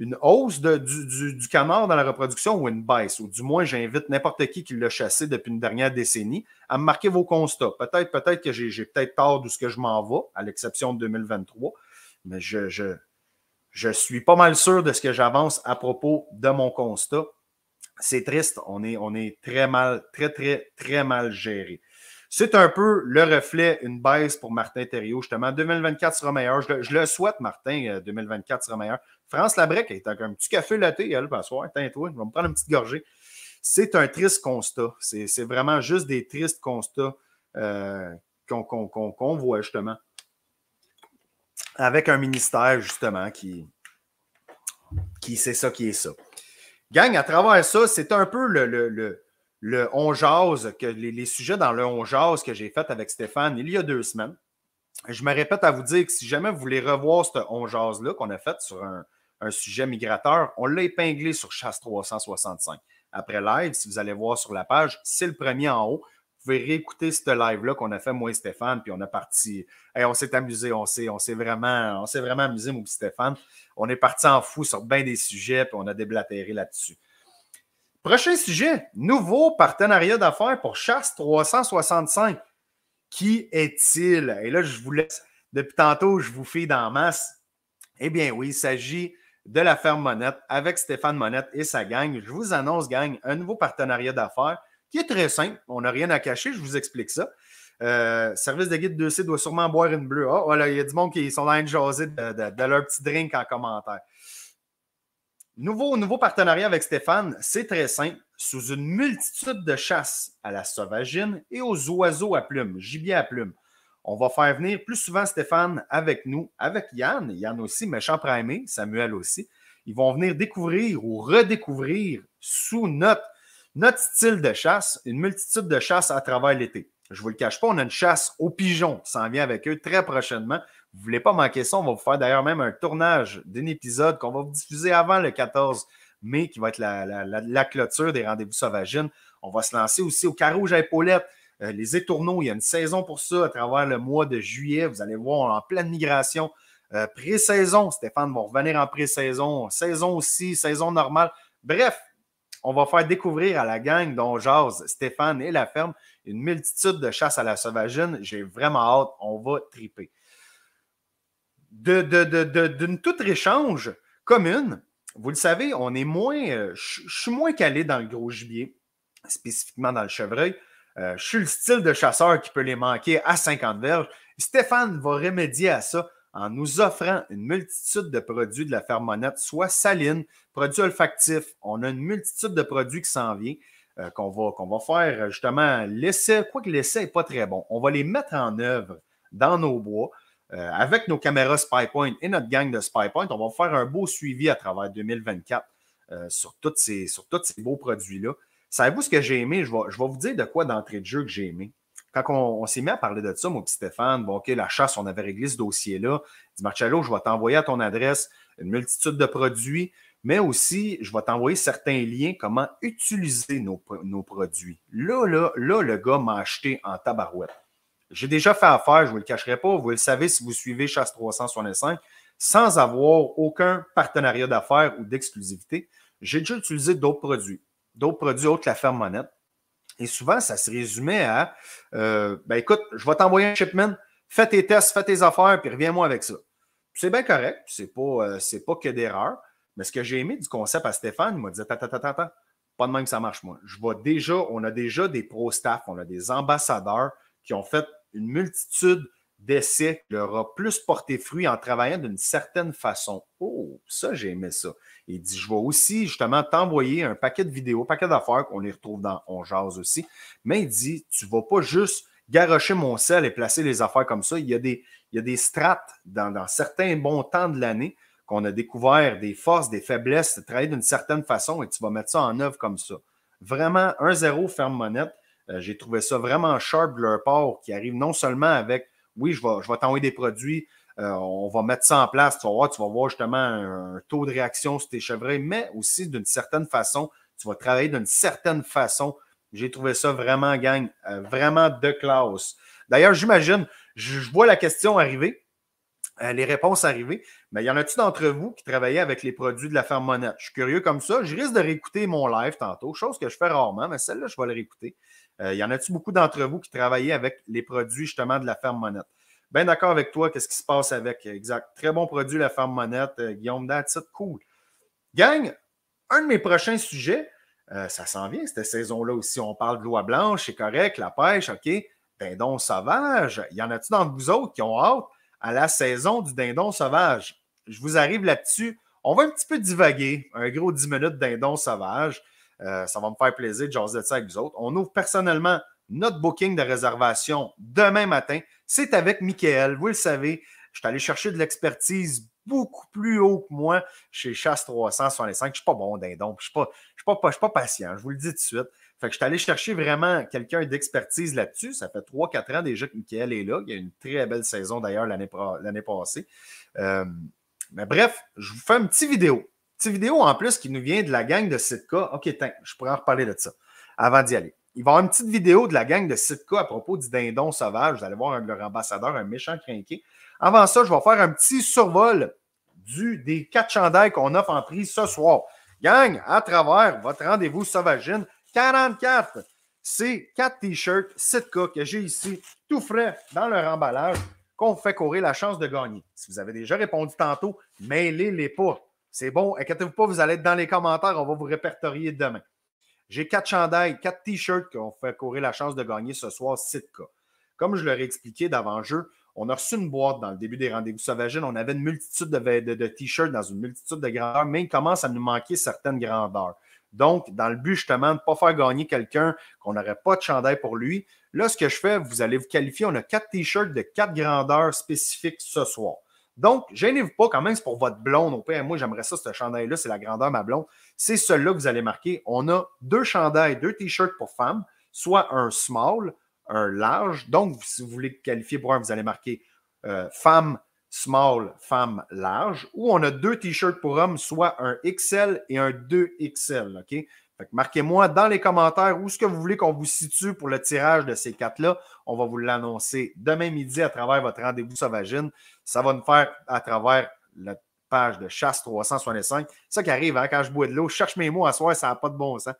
une hausse du, canard dans la reproduction ou une baisse, ou du moins j'invite n'importe qui qui l'a chassé depuis une dernière décennie à me marquer vos constats. Peut-être peut que j'ai peut-être tort de ce que je m'en vais, à l'exception de 2023, mais je, je, je, suis pas mal sûr de ce que j'avance à propos de mon constat. C'est triste, on est, on est très mal, très, très, très mal géré. C'est un peu le reflet, une baisse pour Martin Thériault, justement. 2024 sera meilleur. Je le, souhaite, Martin, 2024 euh, sera meilleur. France Labrec est un petit café laté, elle, le ben, soir. Tiens-toi, je vais me prendre une petite gorgée. C'est un triste constat. C'est vraiment juste des tristes constats euh, qu'on voit, justement. Avec un ministère, justement, qui, qui c'est ça qui est ça. Gang, à travers ça, c'est un peu le le On jase, que les, sujets dans le On jase que j'ai fait avec Stéphane il y a deux semaines. Je me répète à vous dire que si jamais vous voulez revoir ce On jase-là qu'on a fait sur un, sujet migrateur, on l'a épinglé sur Chasse 365. Après live, si vous allez voir sur la page, c'est le premier en haut. Vous pouvez réécouter ce live-là qu'on a fait, moi et Stéphane, puis on a parti. on s'est amusé, on s'est, on vraiment, on vraiment amusé, mon petit Stéphane. On est parti en fou sur bien des sujets, puis on a déblatéré là-dessus. Prochain sujet, nouveau partenariat d'affaires pour Chasse 365. Qui est-il? Et là, je vous laisse, depuis tantôt, je vous fais dans masse. Eh bien oui, il s'agit de la ferme Monette avec Stéphane Monette et sa gang. Je vous annonce, gang, un nouveau partenariat d'affaires qui est très simple. On n'a rien à cacher, je vous explique ça. Euh, service de guide 2C doit sûrement boire une bleue. Ah, il y a du monde qui sont en train de jaser de leur petit drink en commentaire. Nouveau, partenariat avec Stéphane, c'est très simple. Sous une multitude de chasses à la sauvagine et aux oiseaux à plumes, gibier à plumes, on va faire venir plus souvent Stéphane avec nous, avec Yann, Yann aussi, méchant primé, Samuel aussi. Ils vont venir découvrir ou redécouvrir sous notre, notre style de chasse une multitude de chasses à travers l'été. Je ne vous le cache pas, on a une chasse aux pigeons. Ça en vient avec eux très prochainement. Vous ne voulez pas manquer ça. On va vous faire d'ailleurs même un tournage d'un épisode qu'on va vous diffuser avant le 14 mai, qui va être la, clôture des rendez-vous sauvagines. On va se lancer aussi au carreau à Épaulette, euh, les étourneaux, il y a une saison pour ça à travers le mois de juillet. Vous allez voir, en pleine migration. Euh, pré-saison, Stéphane va revenir en pré-saison. Saison aussi, saison normale. Bref, on va faire découvrir à la gang dont Jazz, Stéphane et la ferme une multitude de chasses à la sauvagine. J'ai vraiment hâte. On va triper d'une de, toute réchange commune. Vous le savez, on est moins. Euh, je suis moins calé dans le gros gibier, spécifiquement dans le chevreuil. Euh, je suis le style de chasseur qui peut les manquer à 50 verges. Stéphane va remédier à ça en nous offrant une multitude de produits de la fermonette, soit saline, produits olfactifs. On a une multitude de produits qui s'en vient, euh, qu'on va, qu'on va faire justement l'essai, quoique l'essai n'est pas très bon. On va les mettre en œuvre dans nos bois. Euh, avec nos caméras SpyPoint et notre gang de SpyPoint, on va faire un beau suivi à travers 2024 euh, sur, toutes sur tous ces beaux produits-là. Savez-vous ce que j'ai aimé? Je vais, vous dire de quoi d'entrée de jeu que j'ai aimé. Quand on, s'est mis à parler de ça, mon petit Stéphane, bon, OK, la chasse, on avait réglé ce dossier-là. Dit Marcello, je vais t'envoyer à ton adresse une multitude de produits, mais aussi, je vais t'envoyer certains liens, comment utiliser nos, nos produits. Là, là, là, le gars m'a acheté en tabarouette. J'ai déjà fait affaire, je ne vous le cacherai pas, vous le savez si vous suivez Chasse 365, sans avoir aucun partenariat d'affaires ou d'exclusivité, j'ai déjà utilisé d'autres produits, d'autres produits autres que la ferme Monette. Et souvent, ça se résumait à euh, ben écoute, je vais t'envoyer un shipment, fais tes tests, fais tes affaires, puis reviens-moi avec ça. C'est bien correct, c'est pas, euh, pas que d'erreur. Mais ce que j'ai aimé du concept à Stéphane, il m'a dit Attends, attends, attends, pas de même que ça marche, moi. Je vois déjà, on a déjà des pro-staff, on a des ambassadeurs qui ont fait une multitude d'essais leur aura plus porté fruit en travaillant d'une certaine façon. Oh, ça, j'ai aimé ça. Il dit, je vais aussi justement t'envoyer un paquet de vidéos, un paquet d'affaires qu'on les retrouve dans On Jase aussi. Mais il dit, tu ne vas pas juste garocher mon sel et placer les affaires comme ça. Il y a des, des strates dans, certains bons temps de l'année qu'on a découvert des forces, des faiblesses, de travailler d'une certaine façon et tu vas mettre ça en œuvre comme ça. Vraiment, un zéro ferme monnaie euh, j'ai trouvé ça vraiment sharp de leur part qui arrive non seulement avec oui, je vais, je t'envoyer des produits, euh, on va mettre ça en place, tu vas voir, tu vas voir justement un, taux de réaction sur tes mais aussi d'une certaine façon, tu vas travailler d'une certaine façon. J'ai trouvé ça vraiment, gang, euh, vraiment de classe. D'ailleurs, j'imagine, je, vois la question arriver, les réponses arriver, mais y en a t il d'entre vous qui travaillaient avec les produits de la ferme monnaie Je suis curieux comme ça. Je risque de réécouter mon live tantôt, chose que je fais rarement, mais celle-là, je vais le réécouter. Il euh, y en a-tu beaucoup d'entre vous qui travaillent avec les produits justement de la ferme Monette? Bien d'accord avec toi, qu'est-ce qui se passe avec? Exact. Très bon produit, la ferme Monette. Euh, Guillaume that's cool. Gang, un de mes prochains sujets, euh, ça s'en vient cette saison-là aussi. On parle de loi blanche, c'est correct, la pêche, OK. Dindon sauvage. Y en a-tu d'entre vous autres qui ont hâte à la saison du dindon sauvage? Je vous arrive là-dessus. On va un petit peu divaguer, un gros 10 minutes dindon sauvage. Euh, ça va me faire plaisir de jaser de ça avec vous autres. On ouvre personnellement notre booking de réservation demain matin. C'est avec Michael. Vous le savez, je suis allé chercher de l'expertise beaucoup plus haut que moi chez Chasse 365. Je ne suis pas bon dindon. Je ne suis, pas, pas, patient. Je vous le dis tout de suite. Fait que je suis allé chercher vraiment quelqu'un d'expertise là-dessus. Ça fait 3-4 ans déjà que Michael est là. Il y a une très belle saison d'ailleurs l'année passée. Euh, mais bref, je vous fais une petite vidéo Petite vidéo en plus qui nous vient de la gang de Sitka. OK, je pourrais en reparler de ça avant d'y aller. Il va y avoir une petite vidéo de la gang de Sitka à propos du dindon sauvage. Vous allez voir un de ambassadeur, un méchant crinqué. Avant ça, je vais faire un petit survol du, des quatre chandails qu'on offre en prix ce soir. Gang, à travers votre rendez-vous sauvagine 44. C'est quatre t-shirts Sitka que j'ai ici, tout frais dans leur emballage, qu'on fait courir la chance de gagner. Si vous avez déjà répondu tantôt, mêlez-les pas. C'est bon, inquiétez-vous pas, vous allez être dans les commentaires, on va vous répertorier demain. J'ai quatre chandails, quatre t-shirts qu'on fait courir la chance de gagner ce soir, Sitka. Comme je leur ai expliqué d'avant-jeu, on a reçu une boîte dans le début des rendez-vous sauvagines. On avait une multitude de, t-shirts dans une multitude de grandeurs, mais il commence à nous manquer certaines grandeurs. Donc, dans le but justement de ne pas faire gagner quelqu'un qu'on n'aurait pas de chandail pour lui, là, ce que je fais, vous allez vous qualifier. On a quatre t-shirts de quatre grandeurs spécifiques ce soir. Donc, gênez-vous pas quand même, c'est pour votre blonde. Au père. moi, j'aimerais ça, ce chandail-là, c'est la grandeur, ma blonde. C'est celui-là que vous allez marquer. On a deux chandails, deux t-shirts pour femmes, soit un small, un large. Donc, si vous voulez qualifier pour un, vous allez marquer euh, femme small, femme large, ou on a deux t-shirts pour hommes, soit un XL et un 2XL. OK? marquez-moi dans les commentaires où ce que vous voulez qu'on vous situe pour le tirage de ces quatre-là. On va vous l'annoncer demain midi à travers votre rendez-vous sauvagine. Ça va nous faire à travers la page de chasse 365. C'est ça qui arrive hein, quand je bois de l'eau. Je cherche mes mots à soir, ça n'a pas de bon sens.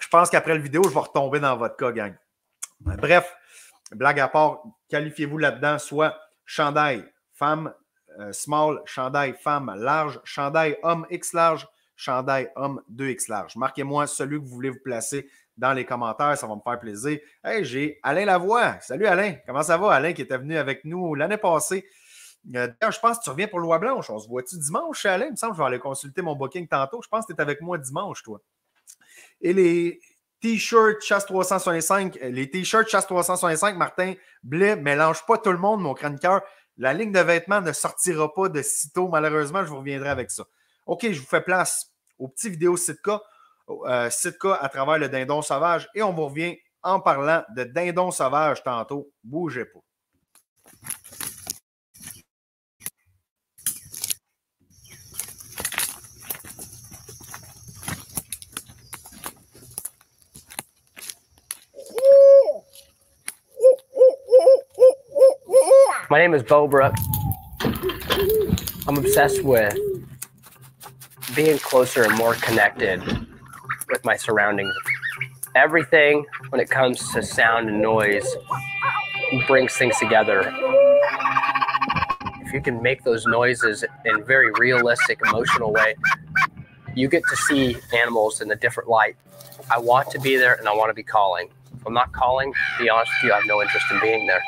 Je pense qu'après la vidéo, je vais retomber dans votre cas, gang. Bref, blague à part, qualifiez-vous là-dedans, soit chandail femme, euh, small, chandail femme, large, chandail homme, X large, chandail homme 2X large. Marquez-moi celui que vous voulez vous placer dans les commentaires, ça va me faire plaisir. Hey, j'ai Alain Lavoie. Salut Alain, comment ça va? Alain qui était venu avec nous l'année passée. Euh, d'ailleurs, je pense que tu reviens pour Loi Blanche. On se voit-tu dimanche, Alain? Il me semble que je vais aller consulter mon booking tantôt. Je pense que tu es avec moi dimanche, toi. Et les T-shirts Chasse 365, euh, les T-shirts Chasse 365, Martin Blais, mélange pas tout le monde, mon crâne-cœur. La ligne de vêtements ne sortira pas de sitôt, malheureusement. Je vous reviendrai avec ça. OK, je vous fais place au petit vidéo euh, Sitka, à travers le dindon sauvage. Et on vous revient en parlant de dindon sauvage tantôt. Bougez pas. My name is Bo I'm obsessed with being closer and more connected with my surroundings. Everything when it comes to sound and noise brings things together. If you can make those noises in a very realistic, emotional way, you get to see animals in a different light. I want to be there and I want to be calling. If I'm not calling, be honest with you, I have no interest in being there.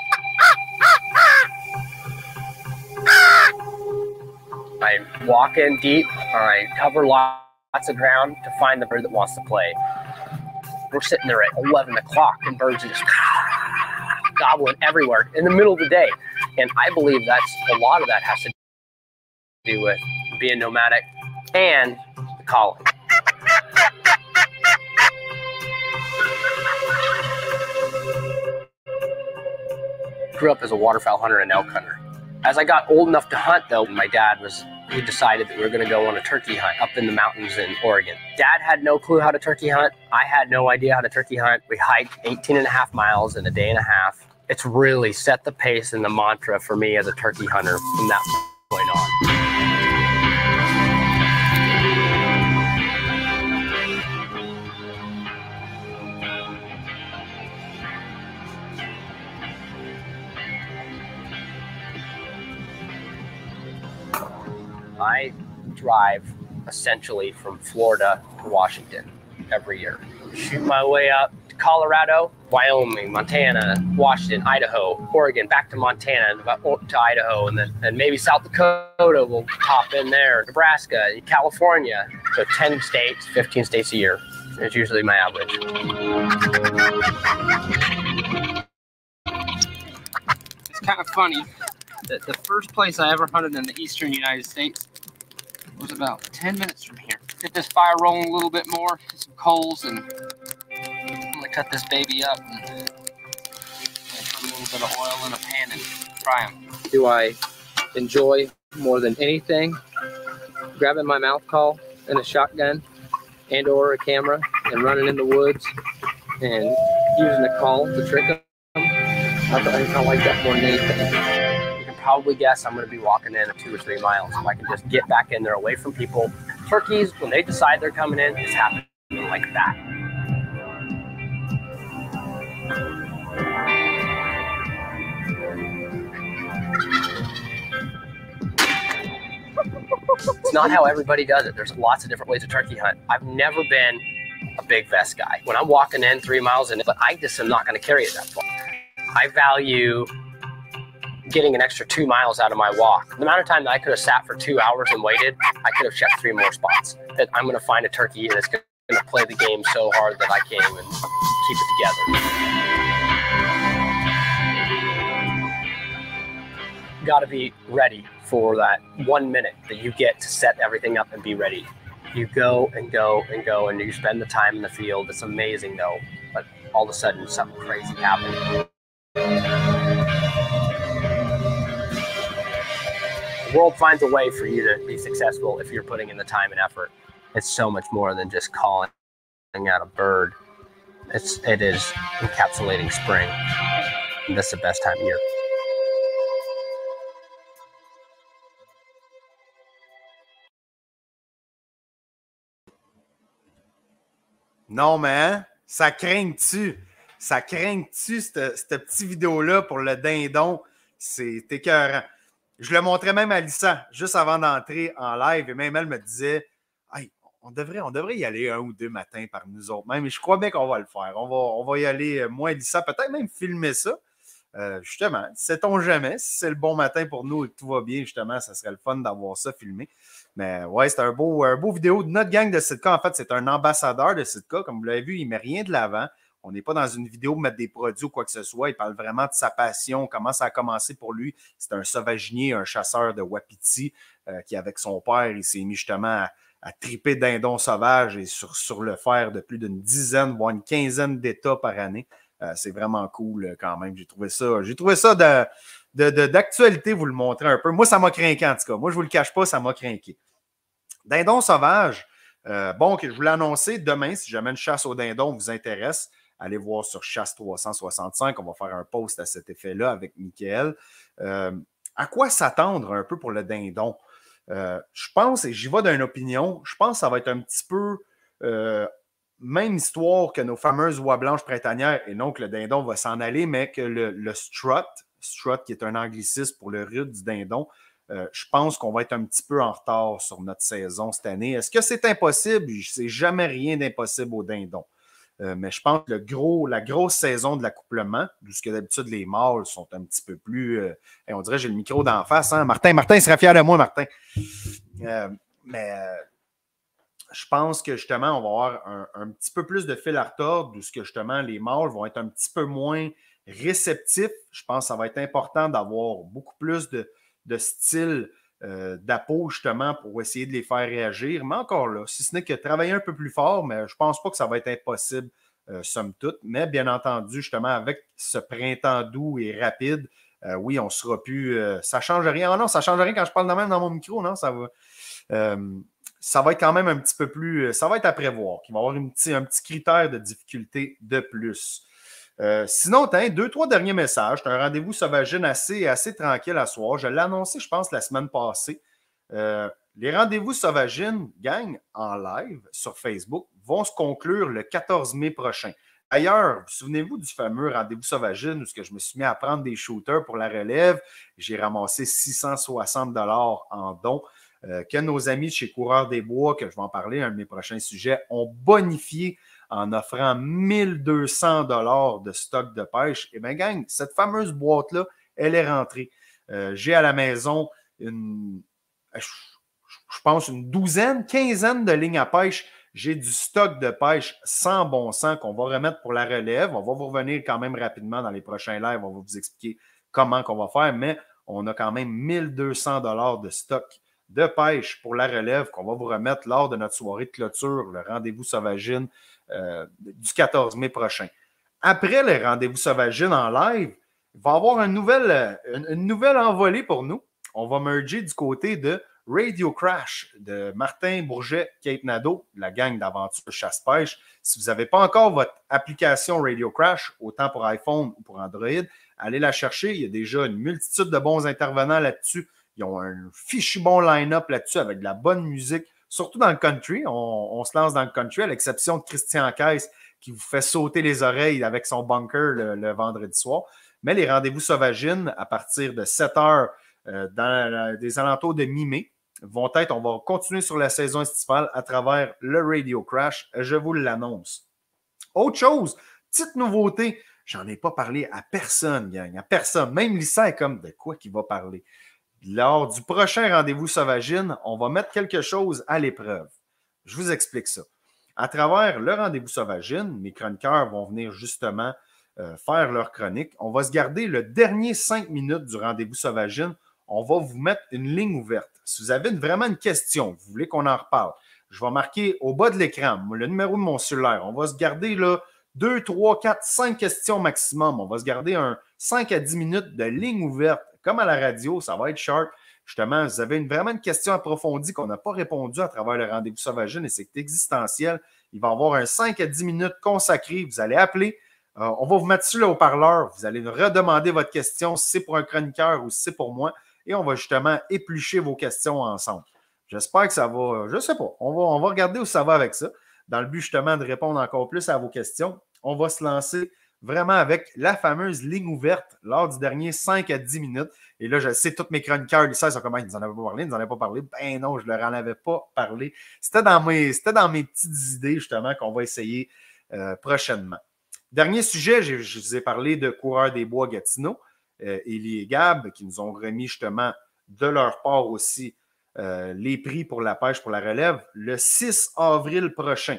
I walk in deep or I cover lots of ground to find the bird that wants to play. We're sitting there at 11 o'clock and birds are just *laughs* gobbling everywhere in the middle of the day. And I believe that's a lot of that has to do with being nomadic and the calling. Grew up as a waterfowl hunter and elk hunter as I got old enough to hunt, though, my dad was he decided that we were going to go on a turkey hunt up in the mountains in Oregon. Dad had no clue how to turkey hunt. I had no idea how to turkey hunt. We hiked 18 and a half miles in a day and a half. It's really set the pace and the mantra for me as a turkey hunter from that point on. I drive essentially from Florida to Washington every year. Shoot my way up to Colorado, Wyoming, Montana, Washington, Idaho, Oregon, back to Montana, to Idaho, and then and maybe South Dakota will pop in there, Nebraska, California. So 10 states, 15 states a year is usually my average. It's kind of funny that the first place I ever hunted in the eastern United States was about 10 minutes from here. Get this fire rolling a little bit more, get some coals, and I'm gonna cut this baby up and put a little bit of oil in a pan and fry them. Do I enjoy more than anything? Grabbing my mouth call and a shotgun and or a camera and running in the woods and using the call to trick them. I, I like that more than anything probably guess I'm going to be walking in two or three miles. If I can just get back in there away from people, turkeys, when they decide they're coming in, it's happening like that. It's not how everybody does it. There's lots of different ways to turkey hunt. I've never been a big vest guy. When I'm walking in three miles in, but I just am not going to carry it that far. I value getting an extra two miles out of my walk. The amount of time that I could have sat for two hours and waited, I could have checked three more spots. That I'm going to find a turkey that's going to play the game so hard that I can't even keep it together. Got to be ready for that one minute that you get to set everything up and be ready. You go and go and go, and you spend the time in the field. It's amazing though, but all of a sudden something crazy happens. world finds a way for you to be successful if you're putting in the time and effort. It's so much more than just calling out a bird. It's it is encapsulating spring. This that's the best time of year. Non, mais ça craint-tu? Ça craint-tu, cette, cette petite vidéo-là pour le dindon? C'est écœurant. Je le montrais même à Lisa, juste avant d'entrer en live, et même elle me disait hey, on devrait, on devrait y aller un ou deux matins par nous autres. Même, et je crois bien qu'on va le faire. On va, on va y aller, euh, moi et peut-être même filmer ça. Euh, justement, sait-on jamais, si c'est le bon matin pour nous et que tout va bien, justement, ça serait le fun d'avoir ça filmé. Mais ouais, c'est un beau, beau vidéo de notre gang de Sitka. En fait, c'est un ambassadeur de Sitka. Comme vous l'avez vu, il met rien de l'avant. On n'est pas dans une vidéo pour mettre des produits ou quoi que ce soit. Il parle vraiment de sa passion, comment ça a commencé pour lui. C'est un sauvaginier, un chasseur de wapiti euh, qui, avec son père, il s'est mis justement à, triper dindons sauvages et sur, sur le fer de plus d'une dizaine, voire une quinzaine d'États par année. Euh, c'est vraiment cool euh, quand même. J'ai trouvé ça. J'ai trouvé ça d'actualité, de, de, vous le montrer un peu. Moi, ça m'a craqué en tout cas. Moi, je ne vous le cache pas, ça m'a craqué. Dindon sauvage. bon, que je vous annoncé demain, si jamais une chasse au dindon vous intéresse, allez voir sur Chasse 365. On va faire un post à cet effet-là avec Mickaël. Euh, à quoi s'attendre un peu pour le dindon? Euh, je pense, et j'y vais d'une opinion, je pense que ça va être un petit peu euh, même histoire que nos fameuses voies blanches printanières, et que le dindon va s'en aller, mais que le, strut, strut qui est un anglicisme pour le rude du dindon, je pense qu'on va être un petit peu en retard sur notre saison cette année. Est-ce que c'est impossible? C'est jamais rien d'impossible au dindon. Euh, mais je pense que le gros, la grosse saison de l'accouplement, ce que d'habitude les mâles sont un petit peu plus. et euh, on dirait j'ai le micro d'en face. Hein? Martin, Martin il fier de moi, Martin. Euh, mais je pense que justement, on va avoir un, petit peu plus de fil à retordre, d'où ce que justement les mâles vont être un petit peu moins réceptifs. Je pense que ça va être important d'avoir beaucoup plus de, de style euh, justement, pour essayer de les faire réagir. Mais encore là, si ce n'est que travailler un peu plus fort, mais je ne pense pas que ça va être impossible, euh, somme toute. Mais bien entendu, justement, avec ce printemps doux et rapide, euh, oui, on sera plus. Euh, ça ne change rien. Ah non, ça ne change rien quand je parle de même dans mon micro, non? Ça va. ça va être quand même un petit peu plus. Ça va être à prévoir, qu'il va y avoir petit, un petit critère de difficulté de plus. Euh, sinon, tu deux, trois derniers messages. Tu un rendez-vous sauvagine assez, assez tranquille à soir. Je l'ai annoncé, je pense, la semaine passée. Euh, les rendez-vous sauvagines, gang, en live sur Facebook, vont se conclure le 14 mai prochain. Ailleurs, souvenez-vous du fameux rendez-vous sauvagine où je me suis mis à prendre des shooters pour la relève. J'ai ramassé 660 en dons euh, que nos amis de chez Coureurs des Bois, que je vais en parler, un de mes prochains sujets, ont bonifié en offrant 1200 dollars de stock de pêche. Et eh bien, gang, cette fameuse boîte-là, elle est rentrée. Euh, j'ai à la maison une, euh, je pense, une douzaine, quinzaine de lignes à pêche. J'ai du stock de pêche sans bon sens qu'on va remettre pour la relève. On va vous revenir quand même rapidement dans les prochains lives. On va vous expliquer comment qu'on va faire, mais on a quand même 1200 dollars de stock de pêche pour la relève qu'on va vous remettre lors de notre soirée de clôture, le rendez-vous sauvagine euh, du 14 mai prochain. Après les rendez-vous sauvagines en live, il va y avoir euh, une nouvelle, une, nouvelle envolée pour nous. On va merger du côté de Radio Crash de Martin Bourget, cape Nadeau, la gang d'aventure chasse-pêche. Si vous n'avez pas encore votre application Radio Crash, autant pour iPhone ou pour Android, allez la chercher. Il y a déjà une multitude de bons intervenants là-dessus. Ils ont un fichu bon line-up là-dessus avec de la bonne musique, surtout dans le country. On, se lance dans le country, à l'exception de Christian Caisse qui vous fait sauter les oreilles avec son bunker le, vendredi soir. Mais les rendez-vous sauvagines à partir de 7 heures euh, dans les des alentours de mi-mai vont être, on va continuer sur la saison estivale à travers le Radio Crash, je vous l'annonce. Autre chose, petite nouveauté, j'en ai pas parlé à personne, gang, à personne. Même Lisa est comme de quoi qu'il va parler. Lors du prochain rendez-vous Sauvagine, on va mettre quelque chose à l'épreuve. Je vous explique ça. À travers le rendez-vous Sauvagine, mes chroniqueurs vont venir justement euh, faire leur chronique. On va se garder le dernier cinq minutes du rendez-vous Sauvagine. On va vous mettre une ligne ouverte. Si vous avez vraiment une question, vous voulez qu'on en reparle, je vais marquer au bas de l'écran le numéro de mon cellulaire. On va se garder là, 2, 3, 4, cinq questions maximum. On va se garder un cinq à dix minutes de ligne ouverte comme à la radio, ça va être sharp. Justement, vous avez une, vraiment une question approfondie qu'on n'a pas répondu à travers le rendez-vous sauvagine et c'est existentiel. Il va y avoir un 5 à 10 minutes consacré. Vous allez appeler. Euh, on va vous mettre sur le haut-parleur. Vous allez nous redemander votre question, si c'est pour un chroniqueur ou si c'est pour moi. Et on va justement éplucher vos questions ensemble. J'espère que ça va. Euh, je ne sais pas. On va, on va regarder où ça va avec ça. Dans le but justement de répondre encore plus à vos questions, on va se lancer vraiment avec la fameuse ligne ouverte lors du dernier 5 à 10 minutes. Et là, je sais, toutes mes chroniqueurs ils sont comment ils n'en avaient pas parlé, ils n'en avaient pas parlé. Ben non, je ne leur en avais pas parlé. C'était dans, mes, c'était dans mes petites idées, justement, qu'on va essayer euh, prochainement. Dernier sujet, je, vous ai parlé de coureurs des bois Gatineau, et euh, Élie et Gab, qui nous ont remis justement de leur part aussi euh, les prix pour la pêche pour la relève le 6 avril prochain.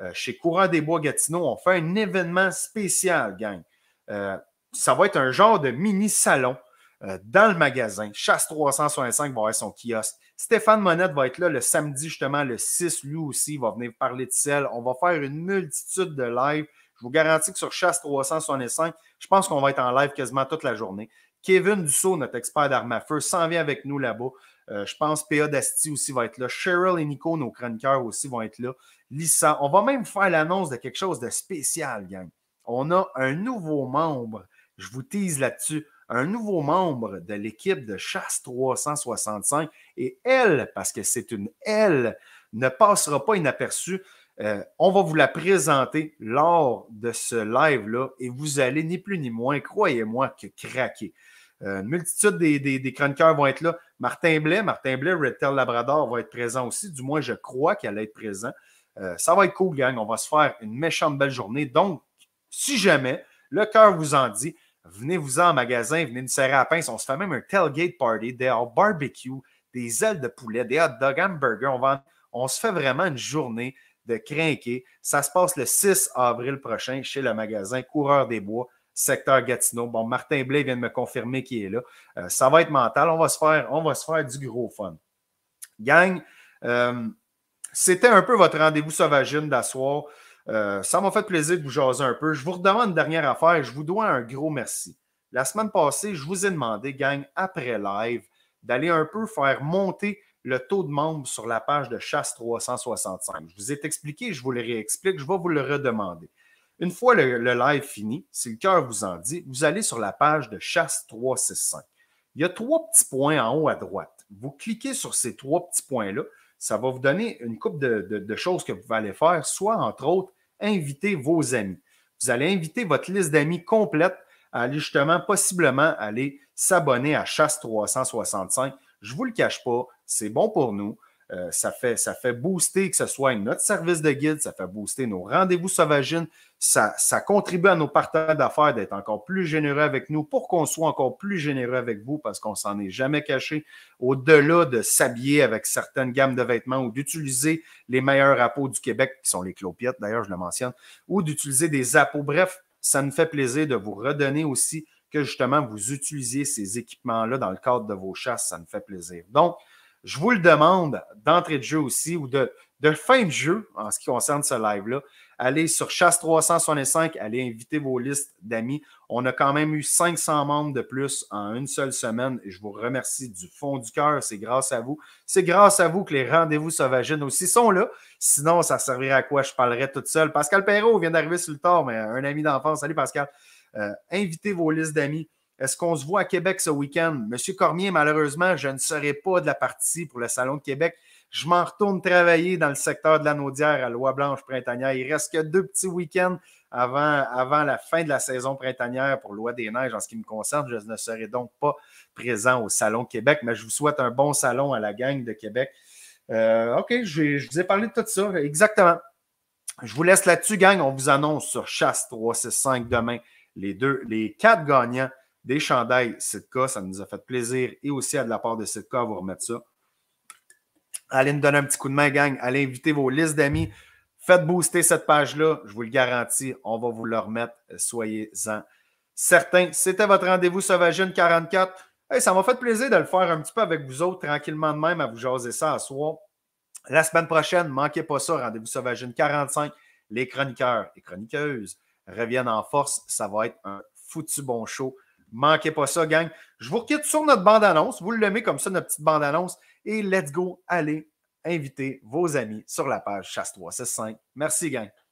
Euh, chez Courant des Bois Gatineau, on fait un événement spécial, gang. Euh, ça va être un genre de mini-salon euh, dans le magasin. Chasse 365 va être son kiosque. Stéphane Monette va être là le samedi, justement, le 6. Lui aussi, il va venir parler de ciel. On va faire une multitude de lives. Je vous garantis que sur Chasse 365, je pense qu'on va être en live quasiment toute la journée. Kevin Dussault, notre expert d'armes à feu, s'en vient avec nous là-bas. Euh, je pense PA Dasty aussi va être là. Cheryl et Nico, nos chroniqueurs aussi vont être là. Lisa. on va même faire l'annonce de quelque chose de spécial, gang. On a un nouveau membre. Je vous tease là-dessus. Un nouveau membre de l'équipe de Chasse 365. Et elle, parce que c'est une elle, ne passera pas inaperçue. Euh, on va vous la présenter lors de ce live-là et vous allez ni plus ni moins, croyez-moi, que craquer. Euh, une multitude des, chroniqueurs vont être là. Martin Blais, Martin Blais, Red Labrador va être présent aussi. Du moins, je crois qu'il allait être présent. Euh, ça va être cool, gang. On va se faire une méchante belle journée. Donc, si jamais le cœur vous en dit, venez-vous-en magasin, venez nous serrer à la pince. On se fait même un tailgate party, des barbecue, des ailes de poulet, des hot dog hamburgers. On, va, on se fait vraiment une journée de crinquer. Ça se passe le 6 avril prochain chez le magasin Coureur des Bois secteur Gatineau. Bon, Martin Blais vient de me confirmer qu'il est là. Euh, ça va être mental. On va se faire, on va se faire du gros fun. Gang, euh, c'était un peu votre rendez-vous sauvagine d'asseoir. Euh, ça m'a fait plaisir de vous jaser un peu. Je vous redemande une dernière affaire. Je vous dois un gros merci. La semaine passée, je vous ai demandé, gang, après live, d'aller un peu faire monter le taux de membres sur la page de Chasse 365. Je vous ai expliqué, je vous le réexplique, je vais vous le redemander. Une fois le, live fini, si le cœur vous en dit, vous allez sur la page de chasse 365. Il y a trois petits points en haut à droite. Vous cliquez sur ces trois petits points-là. Ça va vous donner une coupe de, choses que vous allez faire, soit entre autres, inviter vos amis. Vous allez inviter votre liste d'amis complète à aller justement, possiblement, aller s'abonner à Chasse 365. Je ne vous le cache pas, c'est bon pour nous. Euh, ça, fait, ça fait booster que ce soit notre service de guide, ça fait booster nos rendez-vous sauvagines, ça, ça contribue à nos partenaires d'affaires d'être encore plus généreux avec nous pour qu'on soit encore plus généreux avec vous parce qu'on s'en est jamais caché. Au-delà de s'habiller avec certaines gammes de vêtements ou d'utiliser les meilleurs appos du Québec, qui sont les clopiettes d'ailleurs, je le mentionne, ou d'utiliser des appos. Bref, ça nous fait plaisir de vous redonner aussi que justement vous utilisiez ces équipements-là dans le cadre de vos chasses, ça me fait plaisir. Donc, je vous le demande d'entrée de jeu aussi ou de, de fin de jeu en ce qui concerne ce live-là. Allez sur Chasse 365, allez inviter vos listes d'amis. On a quand même eu 500 membres de plus en une seule semaine et je vous remercie du fond du cœur. C'est grâce à vous. C'est grâce à vous que les rendez-vous sauvagines aussi sont là. Sinon, ça servirait à quoi? Je parlerais toute seule. Pascal Perrault vient d'arriver sur le tard, mais un ami d'enfance. Salut Pascal. Euh, invitez vos listes d'amis. Est-ce qu'on se voit à Québec ce week-end? Monsieur Cormier, malheureusement, je ne serai pas de la partie pour le Salon de Québec. Je m'en retourne travailler dans le secteur de la Naudière à lois blanche printanière. Il reste que deux petits week-ends avant, avant la fin de la saison printanière pour Loi des Neiges. En ce qui me concerne, je ne serai donc pas présent au Salon Québec, mais je vous souhaite un bon salon à la gang de Québec. Euh, OK, je vous ai parlé de tout ça. Exactement. Je vous laisse là-dessus, gang. On vous annonce sur Chasse 365 demain les deux, les quatre gagnants des chandails Sitka. Ça nous a fait plaisir et aussi à de la part de Sitka à vous remettre ça. Allez nous donner un petit coup de main, gang. Allez inviter vos listes d'amis. Faites booster cette page-là. Je vous le garantis, on va vous le remettre. Euh, soyez-en certains. C'était votre rendez-vous Sauvagine 44. ça m'a fait plaisir de le faire un petit peu avec vous autres, tranquillement de même, à vous jaser ça à soi. La semaine prochaine, manquez pas ça, rendez-vous Sauvagine 45. Les chroniqueurs et chroniqueuses reviennent en force. Ça va être un foutu bon show. Manquez pas ça, gang. Je vous quitte sur notre bande-annonce. Vous le mettez comme ça, notre petite bande-annonce. Et let's go, allez inviter vos amis sur la page Chasse 365. Merci, gang.